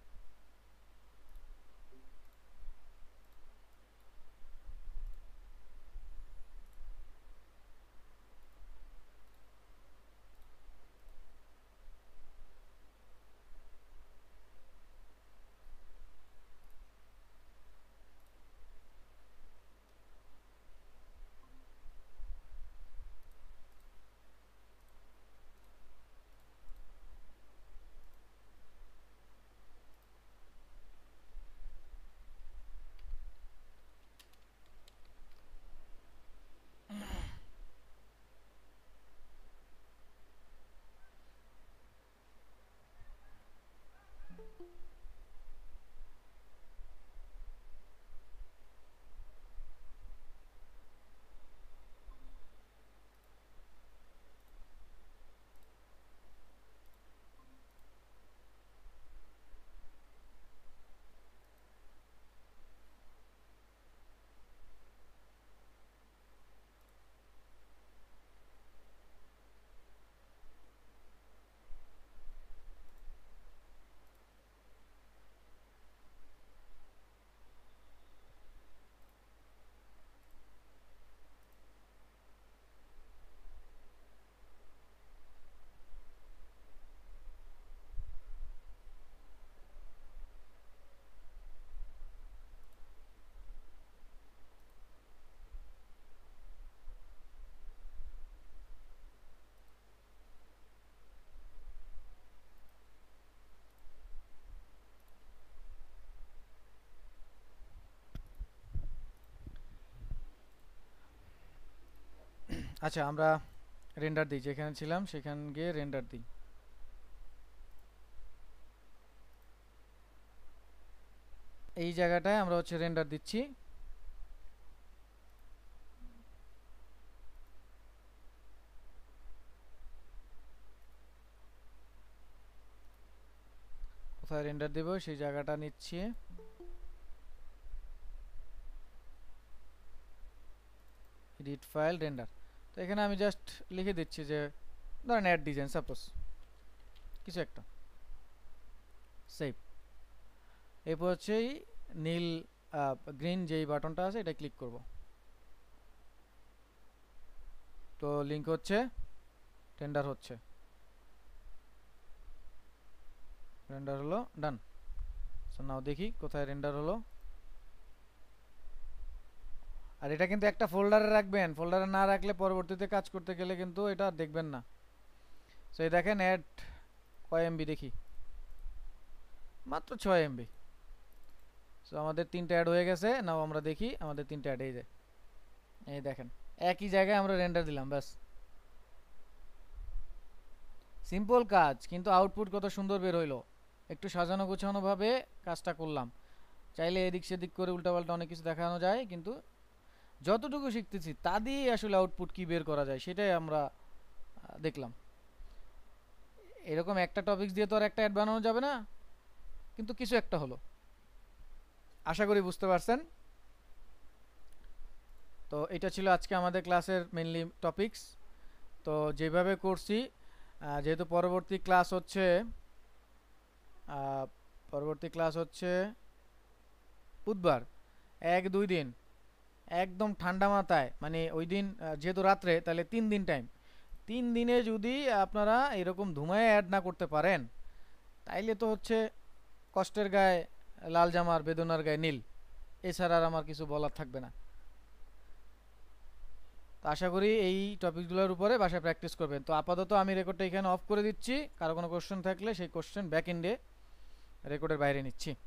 আচ্ছা আমরা রেন্ডার দিই যেখানে ছিলাম সেখান গিয়ে রেন্ডার দিই এই জায়গাটায় আমরা হচ্ছে রেন্ডার দিচ্ছি কোথায় রেন্ডার দেব সেই জায়গাটা নিচ্ছি এডিট ফাইল রেন্ডার তো এখানে আমি জাস্ট লিখে দিচ্ছি যে ধরেন অ্যাড ডিজাইন সাপোজ কিছু একটা সেভ এরপর হচ্ছে নীল গ্রিন যেই বাটনটা আছে এটা ক্লিক করব তো লিঙ্ক হচ্ছে টেন্ডার হচ্ছে রেন্ডার হলো ডান নাও দেখি কোথায় রেন্ডার হলো আর এটা কিন্তু একটা ফোল্ডারে রাখবেন ফোল্ডারে না রাখলে পরবর্তীতে কাজ করতে গেলে কিন্তু এটা দেখবেন না সো এই দেখেন অ্যাড কয় এমবি দেখি মাত্র ছয় এমবি সো আমাদের তিনটে অ্যাড হয়ে গেছে নাও আমরা দেখি আমাদের তিনটে অ্যাড এই যায় এই দেখেন একই জায়গায় আমরা রেন্ডার দিলাম ব্যাস সিম্পল কাজ কিন্তু আউটপুট কত সুন্দর বের হইলো একটু সাজানো গোছানোভাবে কাজটা করলাম চাইলে এদিক সেদিক করে উল্টাপাল্টা অনেক কিছু দেখানো যায় কিন্তু যতটুকু শিখতেছি তা দিয়েই আসলে আউটপুট কি বের করা যায় সেটাই আমরা দেখলাম এরকম একটা টপিক দিয়ে তো আর একটা অ্যাড বানানো যাবে না কিন্তু কিছু একটা হলো আশা করি বুঝতে পারছেন তো এটা ছিল আজকে আমাদের ক্লাসের মেনলি টপিকস তো যেভাবে করছি যেহেতু পরবর্তী ক্লাস হচ্ছে পরবর্তী ক্লাস হচ্ছে বুধবার এক দুই দিন একদম ঠান্ডা মাথায় মানে ওই দিন যেহেতু রাত্রে তাহলে তিন দিন টাইম তিন দিনে যদি আপনারা এরকম ধুমায় অ্যাড না করতে পারেন তাইলে তো হচ্ছে কষ্টের গায়ে লাল জামার বেদনার গায়ে নীল এছাড়া আর আমার কিছু বলার থাকবে না তো আশা করি এই টপিকগুলোর উপরে বাসায় প্র্যাকটিস করবেন তো আপাতত আমি রেকর্ডটা এখানে অফ করে দিচ্ছি কারো কোনো কোশ্চেন থাকলে সেই কোশ্চেন ব্যাক এন্ডে রেকর্ডের বাইরে নিচ্ছি